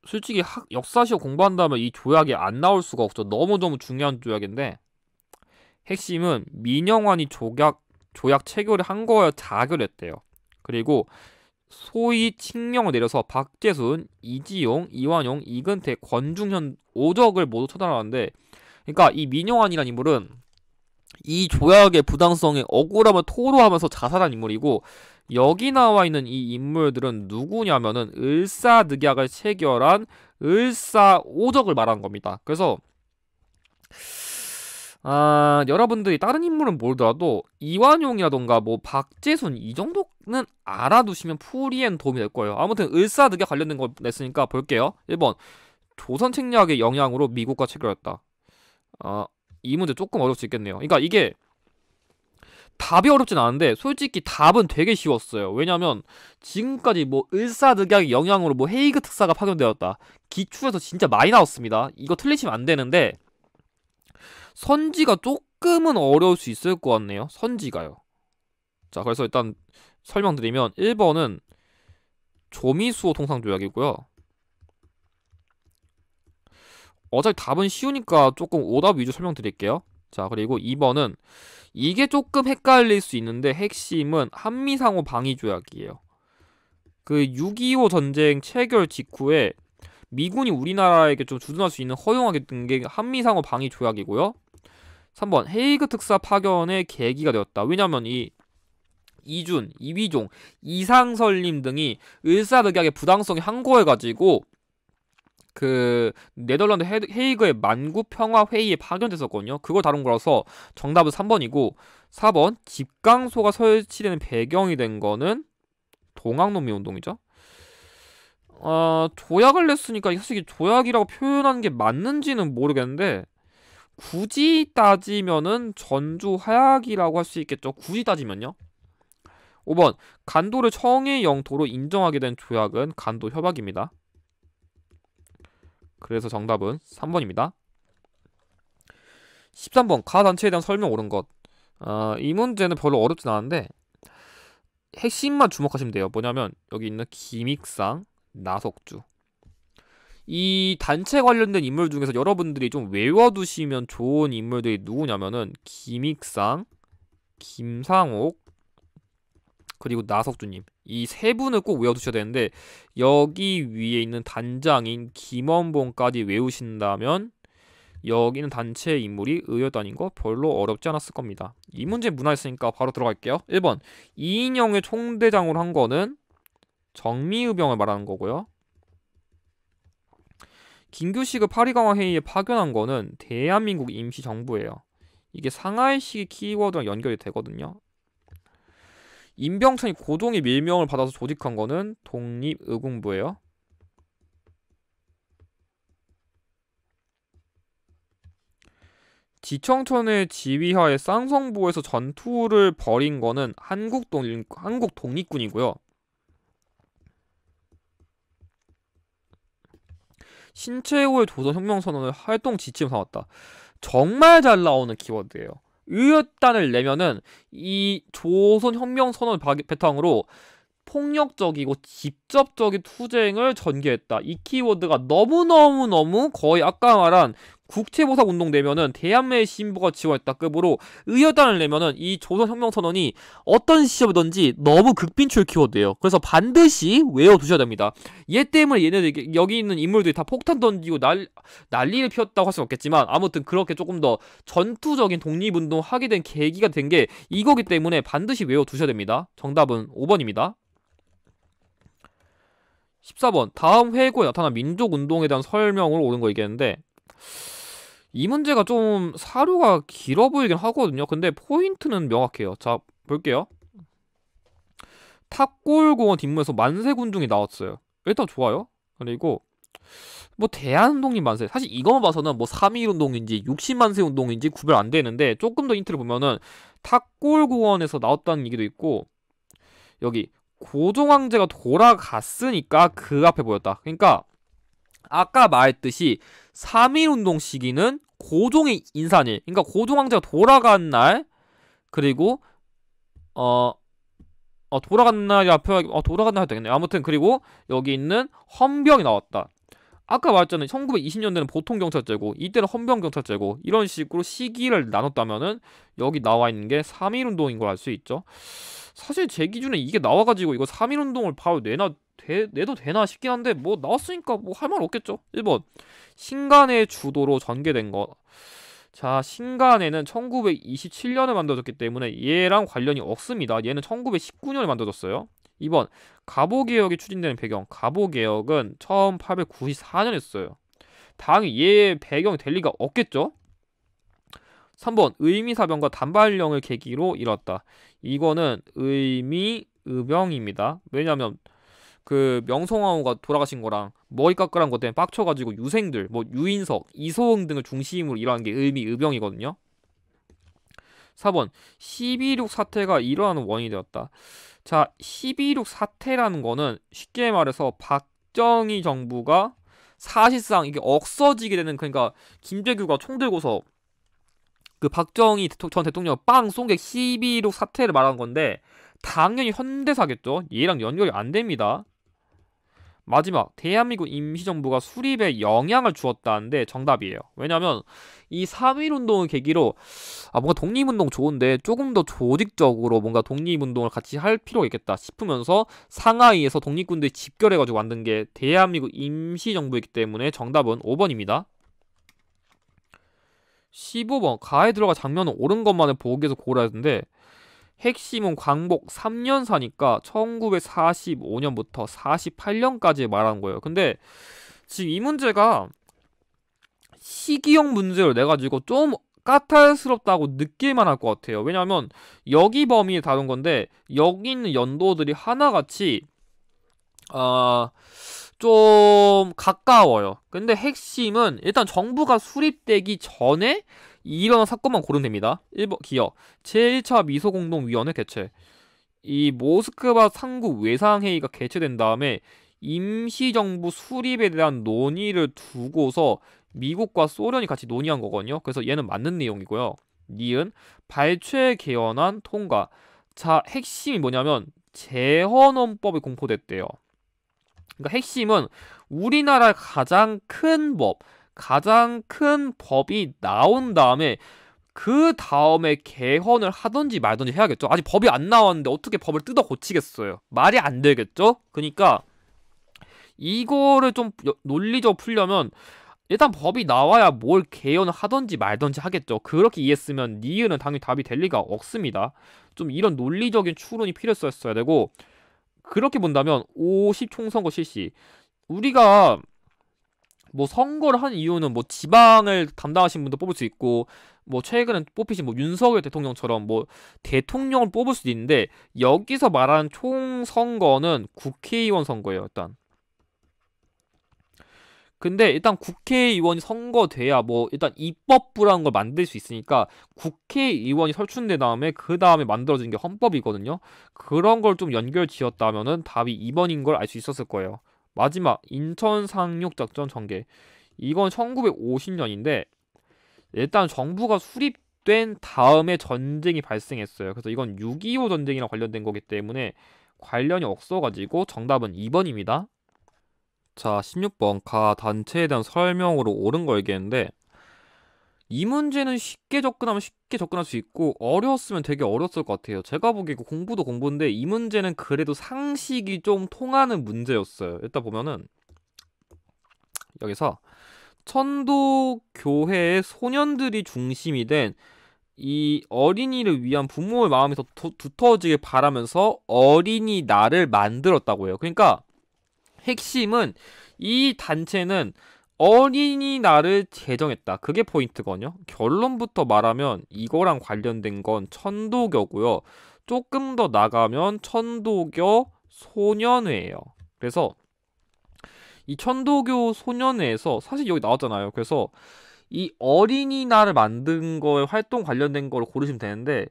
솔직히 학, 역사시험 공부한다면 이 조약이 안 나올 수가 없죠. 너무너무 중요한 조약인데 핵심은 민영환이 조약 조약 체결을 한거여 자결했대요. 그리고 소위 칙령을 내려서 박재순, 이지용, 이완용, 이근태, 권중현 오적을 모두 처단하는데 그러니까 이 민영환이라는 인물은 이 조약의 부당성에 억울함을 토로하면서 자살한 인물이고 여기 나와 있는 이 인물들은 누구냐면은 을사늑약을 체결한 을사오적을 말한 겁니다. 그래서 아, 여러분들이 다른 인물은 모르더라도 이완용이라던가 뭐 박재순 이 정도는 알아두시면 풀이엔 도움이 될 거예요. 아무튼 을사득에 관련된 걸 냈으니까 볼게요. 1번 조선 책략의 영향으로 미국과 체결했다. 아, 이 문제 조금 어려울 수 있겠네요. 그러니까 이게 답이 어렵진 않은데 솔직히 답은 되게 쉬웠어요. 왜냐면 지금까지 뭐 을사늑약의 영향으로 뭐 헤이그 특사가 파견되었다. 기출에서 진짜 많이 나왔습니다. 이거 틀리시면 안 되는데 선지가 조금은 어려울 수 있을 것 같네요. 선지가요. 자, 그래서 일단 설명드리면 1번은 조미수호 통상조약이고요. 어차피 답은 쉬우니까 조금 오답 위주 설명드릴게요. 자, 그리고 2번은 이게 조금 헷갈릴 수 있는데 핵심은 한미상호 방위조약이에요. 그 6.25 전쟁 체결 직후에 미군이 우리나라에게 좀 주둔할 수 있는 허용하게 된 게 한미상호 방위조약이고요. 3번 헤이그 특사 파견의 계기가 되었다. 왜냐하면 이 이준, 이위종, 이상설님 등이 을사늑약의 부당성이 항고해가지고 그 네덜란드 헤이그의 만구 평화 회의에 파견됐었거든요. 그걸 다룬 거라서 정답은 3번이고 4번 집강소가 설치되는 배경이 된 거는 동학농민 운동이죠. 어, 조약을 냈으니까 사실 조약이라고 표현한 게 맞는지는 모르겠는데 굳이 따지면은 전주 하약이라고 할 수 있겠죠. 굳이 따지면요. 5번 간도를 청의 영토로 인정하게 된 조약은 간도 협약입니다. 그래서 정답은 3번입니다. 13번 가 단체에 대한 설명 옳은 것. 어, 이 문제는 별로 어렵진 않은데 핵심만 주목하시면 돼요. 뭐냐면 여기 있는 기믹상 나석주 이 단체 관련된 인물 중에서 여러분들이 좀 외워두시면 좋은 인물들이 누구냐면은 김익상, 김상옥, 그리고 나석주님 이 세 분을 꼭 외워두셔야 되는데 여기 위에 있는 단장인 김원봉까지 외우신다면 여기는 단체 인물이 의외다닌거 별로 어렵지 않았을 겁니다. 이 문제 문화였으니까 바로 들어갈게요. 1번 이인영의 총대장으로 한 거는 정미의병을 말하는 거고요. 김규식을 파리강화 회의에 파견한 거는 대한민국 임시정부예요. 이게 상하이식의 키워드랑 연결이 되거든요. 임병찬이 고종의 밀명을 받아서 조직한 거는 독립의군부예요. 지청천의 지휘하에 쌍성부에서 전투를 벌인 거는 한국 독립, 한국 독립군이고요. 신체호의 도서 혁명선언을 활동 지침 삼았다. 정말 잘 나오는 키워드예요. 의였단을 내면은 이 조선 혁명 선언 바탕으로 폭력적이고 직접적인 투쟁을 전개했다. 이 키워드가 너무너무너무 거의 아까 말한 국채보상 운동 내면은 대한매의 신부가 지원했다 급으로 의여단을 내면은 이 조선혁명선언이 어떤 시점이든지 너무 극빈출 키워드예요. 그래서 반드시 외워두셔야 됩니다. 얘 때문에 얘네들 여기 있는 인물들이 다 폭탄 던지고 날, 난리를 피웠다고 할 수는 없겠지만 아무튼 그렇게 조금 더 전투적인 독립운동 하게 된 계기가 된 게 이거기 때문에 반드시 외워두셔야 됩니다. 정답은 5번입니다. 14번 다음 회고에 나타난 민족운동에 대한 설명으로 오는 거 얘기했는데 이 문제가 좀 사료가 길어 보이긴 하거든요. 근데 포인트는 명확해요. 자, 볼게요. 탑골공원 뒷문에서 만세군중이 나왔어요. 일단 좋아요. 그리고 뭐 대한운동인 만세 사실 이거만 봐서는 뭐 3.1운동인지 60만세 운동인지 구별 안 되는데 조금 더 힌트를 보면은 탁골공원에서 나왔다는 얘기도 있고 여기 고종황제가 돌아갔으니까 그 앞에 보였다 그러니까 아까 말했듯이 3.1운동 시기는 고종의 인산일 그러니까 고종황제가 돌아간 날 그리고 어, 어 돌아간 날이 앞에 어, 돌아간 날 되겠네 아무튼 그리고 여기 있는 헌병이 나왔다 아까 말했잖아요 1920년대는 보통 경찰제고 이때는 헌병 경찰제고 이런 식으로 시기를 나눴다면은 여기 나와 있는 게 3.1운동인 걸 알 수 있죠 사실 제 기준에 이게 나와가지고 이거 3.1운동을 바로 내놨 돼, 내도 되나 싶긴 한데 뭐 나왔으니까 뭐 할 말 없겠죠. 1번 신간의 주도로 전개된 것. 자, 신간에는 1927년에 만들어졌기 때문에 얘랑 관련이 없습니다. 얘는 1919년에 만들어졌어요. 2번 가보개혁이 추진되는 배경. 가보개혁은 처음 894년에 했어요. 당연히 얘 배경이 될 리가 없겠죠. 3번 의미사병과 단발령을 계기로 이뤘다. 이거는 의미의병입니다. 왜냐하면 그 명성황후가 돌아가신 거랑 머리 깎으란 것 때문에 빡쳐가지고 유생들 뭐 유인석 이소흥 등을 중심으로 일어난 게 의미 의병이거든요 4번 12.6 사태가 일어나는 원인이 되었다 자 12.6 사태라는 거는 쉽게 말해서 박정희 정부가 사실상 이게 억서지게 되는 그러니까 김재규가 총 들고서 그 박정희 전 대통령 빵쏜 게12.6 사태를 말한 건데 당연히 현대사겠죠 얘랑 연결이 안 됩니다 마지막 대한민국 임시정부가 수립에 영향을 주었다는데 정답이에요. 왜냐하면 이3.1 운동을 계기로 아 뭔가 독립운동 좋은데 조금 더 조직적으로 뭔가 독립운동을 같이 할 필요가 있겠다 싶으면서 상하이에서 독립군들이 집결해가지고 만든 게 대한민국 임시정부이기 때문에 정답은 5번입니다. 15번 가에 들어가 장면은 옳은 것만을 보기에서 고르라는데 핵심은 광복 3년 사니까 1945년부터 48년까지 말하는 거예요. 근데 지금 이 문제가 시기형 문제로 내 가지고 좀 까탈스럽다고 느낄만 할 것 같아요. 왜냐하면 여기 범위에 다른 건데 여기 있는 연도들이 하나같이 어, 좀 가까워요. 근데 핵심은 일단 정부가 수립되기 전에 이런 사건만 고르면 됩니다. 1번 기억 제1차 미소공동위원회 개최 이 모스크바 상구 외상회의가 개최된 다음에 임시정부 수립에 대한 논의를 두고서 미국과 소련이 같이 논의한 거거든요. 그래서 얘는 맞는 내용이고요. 니은 발췌 개헌안 통과 자 핵심이 뭐냐면 재헌헌법이 공포됐대요. 그러니까 핵심은 우리나라 가장 큰 법, 가장 큰 법이 나온 다음에 그 다음에 개헌을 하든지 말든지 해야겠죠. 아직 법이 안 나왔는데 어떻게 법을 뜯어 고치겠어요. 말이 안 되겠죠. 그러니까 이거를 좀 논리적으로 풀려면 일단 법이 나와야 뭘 개헌을 하든지 말든지 하겠죠. 그렇게 이해했으면 니은은 당연히 답이 될 리가 없습니다. 좀 이런 논리적인 추론이 필요했어야 되고 그렇게 본다면 50 총선거 실시 우리가 뭐 선거를 한 이유는 뭐 지방을 담당하신 분도 뽑을 수 있고 뭐 최근에 뽑히신 뭐 윤석열 대통령처럼 뭐 대통령을 뽑을 수도 있는데 여기서 말하는 총선거는 국회의원 선거예요 일단 근데 일단 국회의원이 선거돼야 뭐 일단 입법부라는 걸 만들 수 있으니까 국회의원이 설춘된 다음에 그 다음에 만들어진 게 헌법이거든요 그런 걸 좀 연결 지었다면은 답이 2번인 걸 알 수 있었을 거예요 마지막 인천 상륙 작전 전개. 이건 1950년인데 일단 정부가 수립된 다음에 전쟁이 발생했어요. 그래서 이건 6.25 전쟁이랑 관련된 거기 때문에 관련이 없어가지고 정답은 2번입니다. 자, 16번 가 단체에 대한 설명으로 옳은 걸얘기했는데 이 문제는 쉽게 접근하면 쉽게 접근할 수 있고 어려웠으면 되게 어려웠을 것 같아요. 제가 보기에 공부도 공부인데 이 문제는 그래도 상식이 좀 통하는 문제였어요. 일단 보면은 여기서 천도 교회의 소년들이 중심이 된 이 어린이를 위한 부모의 마음이 더 두터워지길 바라면서 어린이 나를 만들었다고 해요. 그러니까 핵심은 이 단체는 어린이날을 제정했다. 그게 포인트거든요. 결론부터 말하면 이거랑 관련된 건 천도교고요. 조금 더 나가면 천도교 소년회예요. 그래서 이 천도교 소년회에서 사실 여기 나왔잖아요. 그래서 이 어린이날을 만든 거에 활동 관련된 거로 고르시면 되는데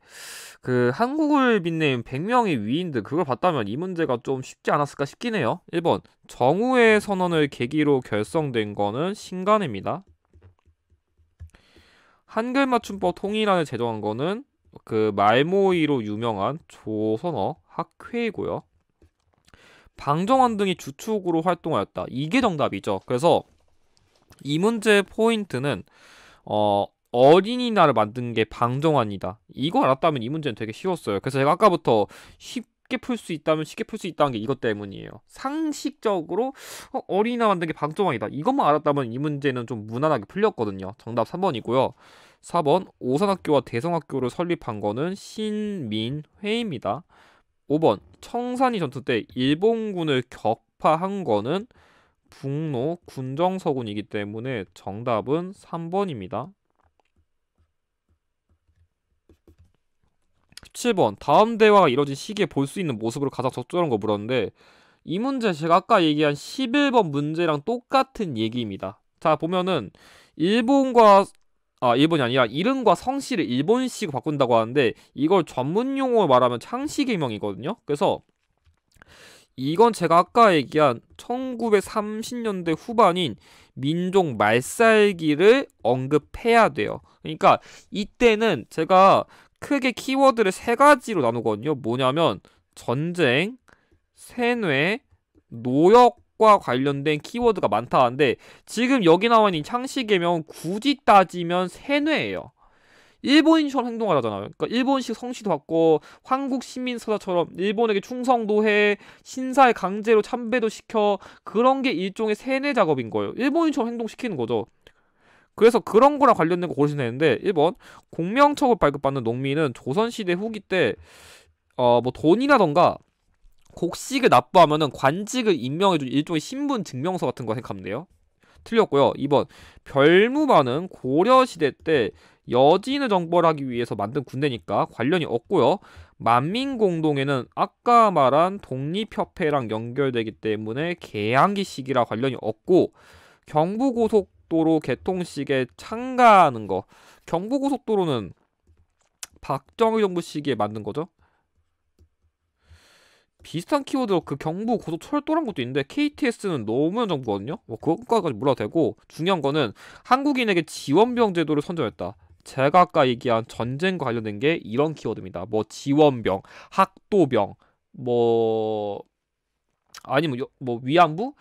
그 한국을 빛낸 100명의 위인들 그걸 봤다면 이 문제가 좀 쉽지 않았을까 싶긴 해요. 1번 정우의 선언을 계기로 결성된 거는 신간입니다. 한글 맞춤법 통일안을 제정한 거는 그 말모이로 유명한 조선어 학회이고요. 방정환 등이 주축으로 활동하였다. 이게 정답이죠. 그래서 이 문제의 포인트는 어, 어린이날을 만든 게 방정환이다. 이거 알았다면 이 문제는 되게 쉬웠어요. 그래서 제가 아까부터 쉽게 풀 수 있다면 쉽게 풀 수 있다는 게 이것 때문이에요. 상식적으로 어, 린이날 만든 게 방정환이다. 이것만 알았다면 이 문제는 좀 무난하게 풀렸거든요. 정답 3번이고요. 4번 오산학교와 대성학교를 설립한 거는 신민회입니다. 5번 청산이 전투 때 일본군을 격파한 거는 북로 군정서군이기 때문에 정답은 3번입니다. 17번 다음 대화가 이뤄진 시기에 볼 수 있는 모습으로 가장 적절한 거 물었는데 이 문제 제가 아까 얘기한 11번 문제랑 똑같은 얘기입니다. 자 보면은 일본과 아 일본이 아니라 이름과 성씨를 일본식 으로 바꾼다고 하는데 이걸 전문 용어로 말하면 창씨 개명이거든요. 그래서 이건 제가 아까 얘기한 1930년대 후반인 민족 말살기를 언급해야 돼요. 그러니까 이때는 제가 크게 키워드를 세 가지로 나누거든요. 뭐냐면 전쟁, 세뇌, 노역과 관련된 키워드가 많다는데 지금 여기 나와 있는 창씨 개명 굳이 따지면 세뇌예요. 일본인처럼 행동하잖아요. 을 그러니까 일본식 성씨도 갖고 한국 시민사처럼 일본에게 충성도 해 신사에 강제로 참배도 시켜 그런 게 일종의 세뇌 작업인 거예요. 일본인처럼 행동시키는 거죠. 그래서 그런 거랑 관련된 거 고르시면 되는데 1번 공명척을 발급받는 농민은 조선시대 후기 때 어 뭐 돈이라던가 곡식을 납부하면은 관직을 임명해준 일종의 신분 증명서 같은 거 생각하면 돼요. 틀렸고요. 2번 별무반은 고려시대 때 여진을 정벌하기 위해서 만든 군대니까 관련이 없고요. 만민공동회는 아까 말한 독립협회랑 연결되기 때문에 개항기시기라 관련이 없고 경부고속도로 개통식에 참가하는 거 경부고속도로는 박정희 정부 시기에 만든 거죠. 비슷한 키워드로 그 경부 고속철도란 것도 있는데 KTS는 너무나 정부거든요. 뭐 그것까지 몰라도 되고 중요한 거는 한국인에게 지원병 제도를 선정했다. 제가 아까 얘기한 전쟁과 관련된 게 이런 키워드입니다. 뭐 지원병, 학도병, 뭐 아니면 뭐 위안부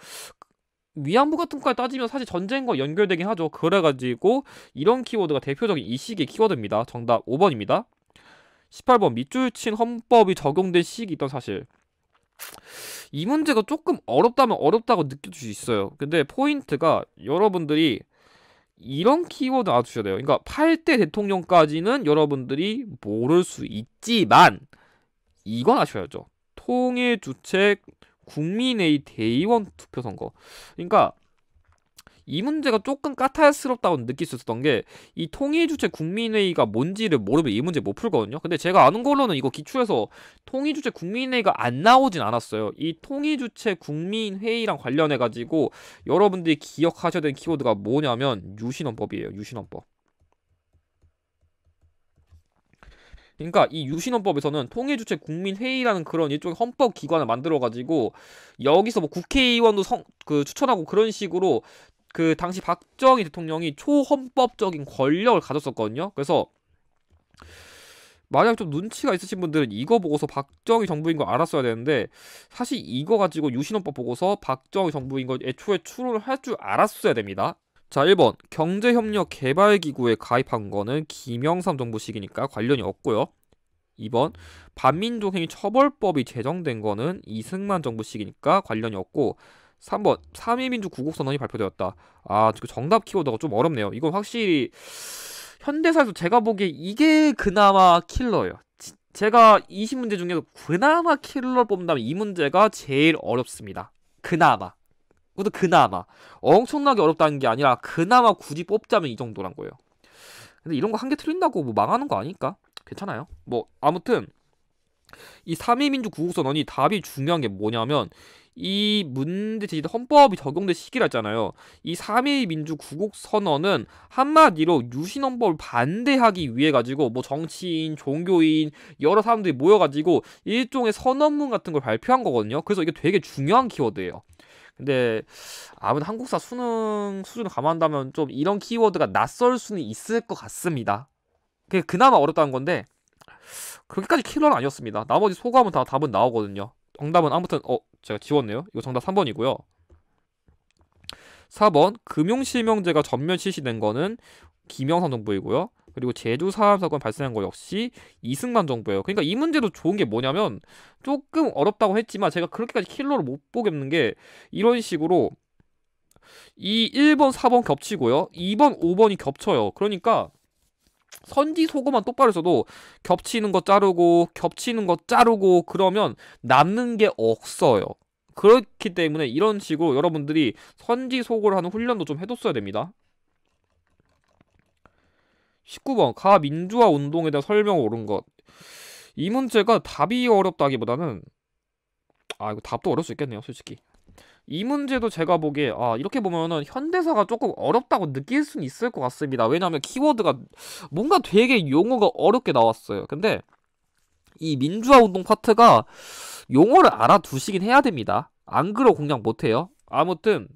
위안부 같은 거까지 따지면 사실 전쟁과 연결되긴 하죠. 그래가지고 이런 키워드가 대표적인 이 시기의 키워드입니다. 정답 5번입니다. 18번 밑줄 친 헌법이 적용된 시기 있던 사실. 이 문제가 조금 어렵다면 어렵다고 느낄 수 있어요. 근데 포인트가 여러분들이 이런 키워드 알아두셔야 돼요. 그러니까 8대 대통령까지는 여러분들이 모를 수 있지만 이건 아셔야죠. 통일 주책 국민의 대의원 투표 선거. 그러니까 이 문제가 조금 까탈스럽다고 느낄 수 있었던 게 이 통일 주체 국민회의가 뭔지를 모르면 이 문제 못 풀거든요. 근데 제가 아는 걸로는 이거 기출에서 통일 주체 국민회의가 안 나오진 않았어요. 이 통일 주체 국민회의랑 관련해 가지고 여러분들이 기억하셔야 되는 키워드가 뭐냐면 유신헌법이에요. 유신헌법. 그러니까 이 유신헌법에서는 통일주체 국민회의라는 그런 일종의 헌법 기관을 만들어 가지고 여기서 뭐 국회의원도 성, 그 추천하고 그런 식으로 그 당시 박정희 대통령이 초헌법적인 권력을 가졌었거든요. 그래서 만약 좀 눈치가 있으신 분들은 이거 보고서 박정희 정부인 걸 알았어야 되는데 사실 이거 가지고 유신헌법 보고서 박정희 정부인 걸 애초에 추론을 할 줄 알았어야 됩니다. 자, 1번 경제협력 개발기구에 가입한 거는 김영삼 정부 시기니까 관련이 없고요. 2번 반민족행위 처벌법이 제정된 거는 이승만 정부 시기니까 관련이 없고 3번 3위민주 구국선언이 발표되었다. 아 그 정답 키워드가 좀 어렵네요. 이건 확실히 현대사에서 제가 보기에 이게 그나마 킬러예요. 지, 제가 20문제 중에 서 그나마 킬러 를 뽑는다면 이 문제가 제일 어렵습니다. 그나마. 그것도 그나마. 엄청나게 어렵다는 게 아니라 그나마 굳이 뽑자면 이 정도란 거예요. 근데 이런 거 한 개 틀린다고 뭐 망하는 거 아니까? 괜찮아요. 뭐 아무튼 이 3위 민주 구국선언이 답이 중요한 게 뭐냐면 이 문제 제기된 헌법이 적용된 시기라잖아요. 이3위 민주 구국 선언은 한마디로 유신 헌법을 반대하기 위해 가지고 뭐 정치인, 종교인 여러 사람들이 모여 가지고 일종의 선언문 같은 걸 발표한 거거든요. 그래서 이게 되게 중요한 키워드예요. 근데 아무튼 한국사 수능 수준을 감안한다면 좀 이런 키워드가 낯설 수는 있을 것 같습니다. 그게 그나마 어렵다는 건데 그렇게까지 킬러는 아니었습니다. 나머지 소감은 다 답은 나오거든요. 정답은 아무튼 어 제가 지웠네요. 이거 정답 3번이고요. 4번 금융실명제가 전면 실시된 거는 김영삼 정부이고요. 그리고 제주 사암 사건 발생한 거 역시 이승만 정부예요. 그러니까 이 문제도 좋은 게 뭐냐면 조금 어렵다고 했지만 제가 그렇게까지 킬러를 못 보겠는 게 이런 식으로 이 1번, 4번 겹치고요. 2번, 5번이 겹쳐요. 그러니까 선지 소고만 똑바로 써도 겹치는 거 자르고 겹치는 거 자르고 그러면 남는 게 없어요. 그렇기 때문에 이런 식으로 여러분들이 선지 소고를 하는 훈련도 좀 해뒀어야 됩니다. 19번 가 민주화 운동에 대한 설명 옳은 것. 이 문제가 답이 어렵다기보다는 아 이거 답도 어려울 수 있겠네요 솔직히 이 문제도 제가 보기에 아 이렇게 보면은 현대사가 조금 어렵다고 느낄 수는 있을 것 같습니다. 왜냐하면 키워드가 뭔가 되게 용어가 어렵게 나왔어요. 근데 이 민주화 운동 파트가 용어를 알아두시긴 해야 됩니다. 안 그러 공략 못해요. 아무튼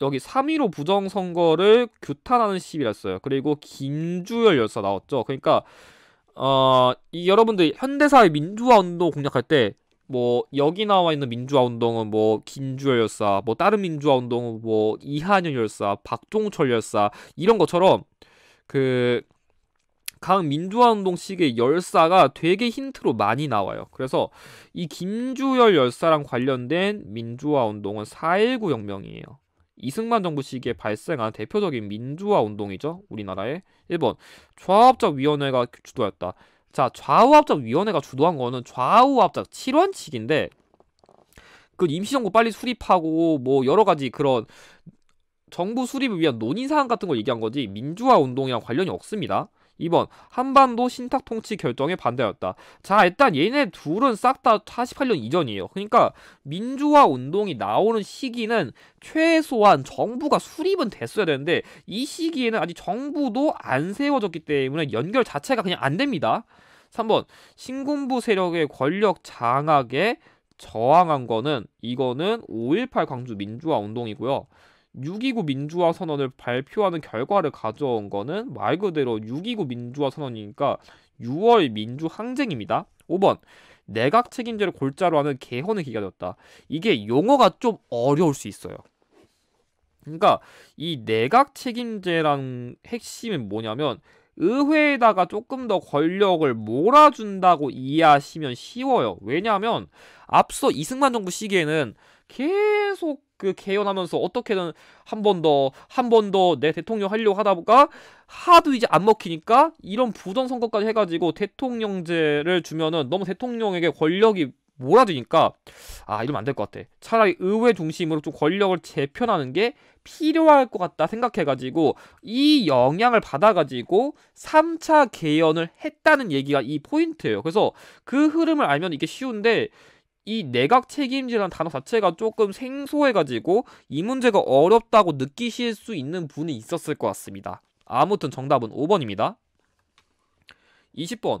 여기 3.15 부정선거를 규탄하는 시위였어요. 그리고 김주열 열사 나왔죠. 그러니까 어, 이 여러분들 현대사의 민주화 운동 공략할 때뭐 여기 나와 있는 민주화 운동은 뭐 김주열 열사, 뭐 다른 민주화 운동은 뭐 이한열 열사, 박종철 열사 이런 것처럼 그각 민주화 운동시기의 열사가 되게 힌트로 많이 나와요. 그래서 이 김주열 열사랑 관련된 민주화 운동은 4.19 혁명이에요. 이승만 정부 시기에 발생한 대표적인 민주화 운동이죠. 우리나라의 1번 조합적 위원회가 주도했다. 자, 좌우합작 위원회가 주도한 거는 좌우합작 7원칙인데 그 임시정부 빨리 수립하고 뭐 여러 가지 그런 정부 수립을 위한 논의 사항 같은 걸 얘기한 거지 민주화 운동이랑 관련이 없습니다. 2번 한반도 신탁 통치 결정에 반대였다. 자 일단 얘네 둘은 싹 다 48년 이전이에요. 그러니까 민주화 운동이 나오는 시기는 최소한 정부가 수립은 됐어야 되는데 이 시기에는 아직 정부도 안 세워졌기 때문에 연결 자체가 그냥 안 됩니다. 3번 신군부 세력의 권력 장악에 저항한 거는 이거는 5.18 광주 민주화 운동이고요. 6.29 민주화 선언을 발표하는 결과를 가져온 거는 말 그대로 6.29 민주화 선언이니까 6월 민주 항쟁입니다. 5번 내각 책임제를 골자로 하는 개헌의 기간이었다. 이게 용어가 좀 어려울 수 있어요. 그러니까 이 내각 책임제란 핵심은 뭐냐면 의회에다가 조금 더 권력을 몰아준다고 이해하시면 쉬워요. 왜냐하면 앞서 이승만 정부 시기에는 계속 그 개연하면서 어떻게든 한 번 더 한 번 더 내 대통령 하려고 하다가 하도 이제 안 먹히니까 이런 부정선거까지 해가지고 대통령제를 주면은 너무 대통령에게 권력이 몰아주니까 아 이러면 안 될 것 같아 차라리 의회 중심으로 좀 권력을 재편하는 게 필요할 것 같다 생각해가지고 이 영향을 받아가지고 3차 개헌을 했다는 얘기가 이 포인트예요 그래서 그 흐름을 알면 이게 쉬운데 이 내각 책임지라 단어 자체가 조금 생소해가지고 이 문제가 어렵다고 느끼실 수 있는 분이 있었을 것 같습니다. 아무튼 정답은 5번입니다. 20번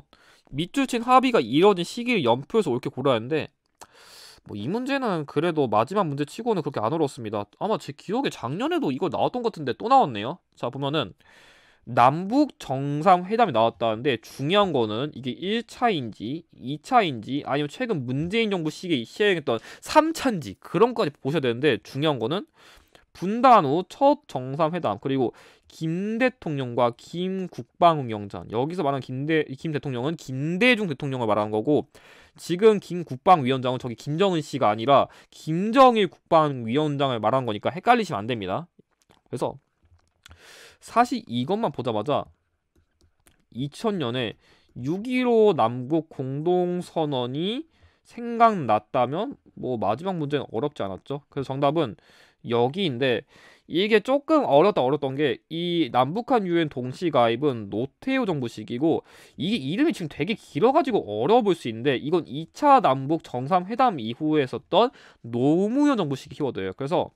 밑줄친 합의가 이뤄진 시기를 연표에서 옳게 고르하는데뭐이 문제는 그래도 마지막 문제 치고는 그렇게 안어려습니다 아마 제 기억에 작년에도 이거 나왔던 것 같은데 또 나왔네요. 자 보면은 남북 정상회담이 나왔다는데 중요한 거는 이게 1차인지 2차인지 아니면 최근 문재인 정부 시기에 시행했던 3차인지 그런 거까지 보셔야 되는데 중요한 거는 분단 후 첫 정상회담 그리고 김 대통령과 김 국방위원장 여기서 말하는 김대 김 대통령은 김대중 대통령을 말하는 거고 지금 김 국방위원장은 저기 김정은 씨가 아니라 김정일 국방위원장을 말하는 거니까 헷갈리시면 안 됩니다. 그래서 사실 이것만 보자마자 2000년에 6.15 남북 공동선언이 생각났다면 뭐 마지막 문제는 어렵지 않았죠. 그래서 정답은 여기인데 이게 조금 어렵다 어렵던 게 이 남북한 유엔 동시 가입은 노태우 정부 시기고 이게 이름이 지금 되게 길어가지고 어려워 수 있는데 이건 2차 남북 정상회담 이후에 있었던 노무현 정부 시기 키워드예요. 그래서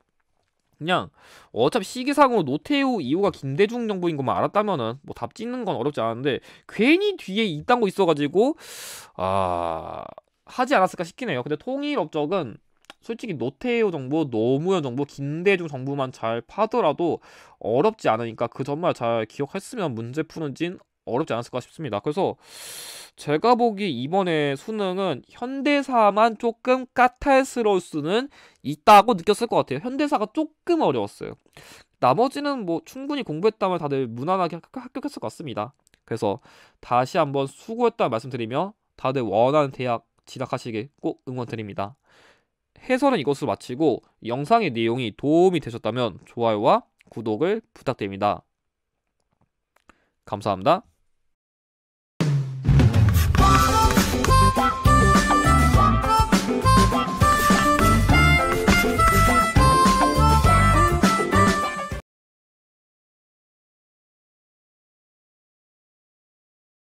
그냥 어차피 시기상으로 노태우 이후가 김대중 정부인 것만 알았다면은 뭐 답 짓는 건 어렵지 않은데 괜히 뒤에 이딴 거 있어가지고 아 하지 않았을까 싶긴 해요. 근데 통일업적은 솔직히 노태우 정부, 노무현 정부, 김대중 정부만 잘 파더라도 어렵지 않으니까 그점말잘 기억했으면 문제 푸는 진 어렵지 않았을까 싶습니다. 그래서 제가 보기 이번에 수능은 현대사만 조금 까탈스러울 수는 있다고 느꼈을 것 같아요. 현대사가 조금 어려웠어요. 나머지는 뭐 충분히 공부했다면 다들 무난하게 합격했을 것 같습니다. 그래서 다시 한번 수고했다 말씀드리며 다들 원하는 대학 진학하시길 꼭 응원드립니다. 해설은 이것으로 마치고 영상의 내용이 도움이 되셨다면 좋아요와 구독을 부탁드립니다. 감사합니다.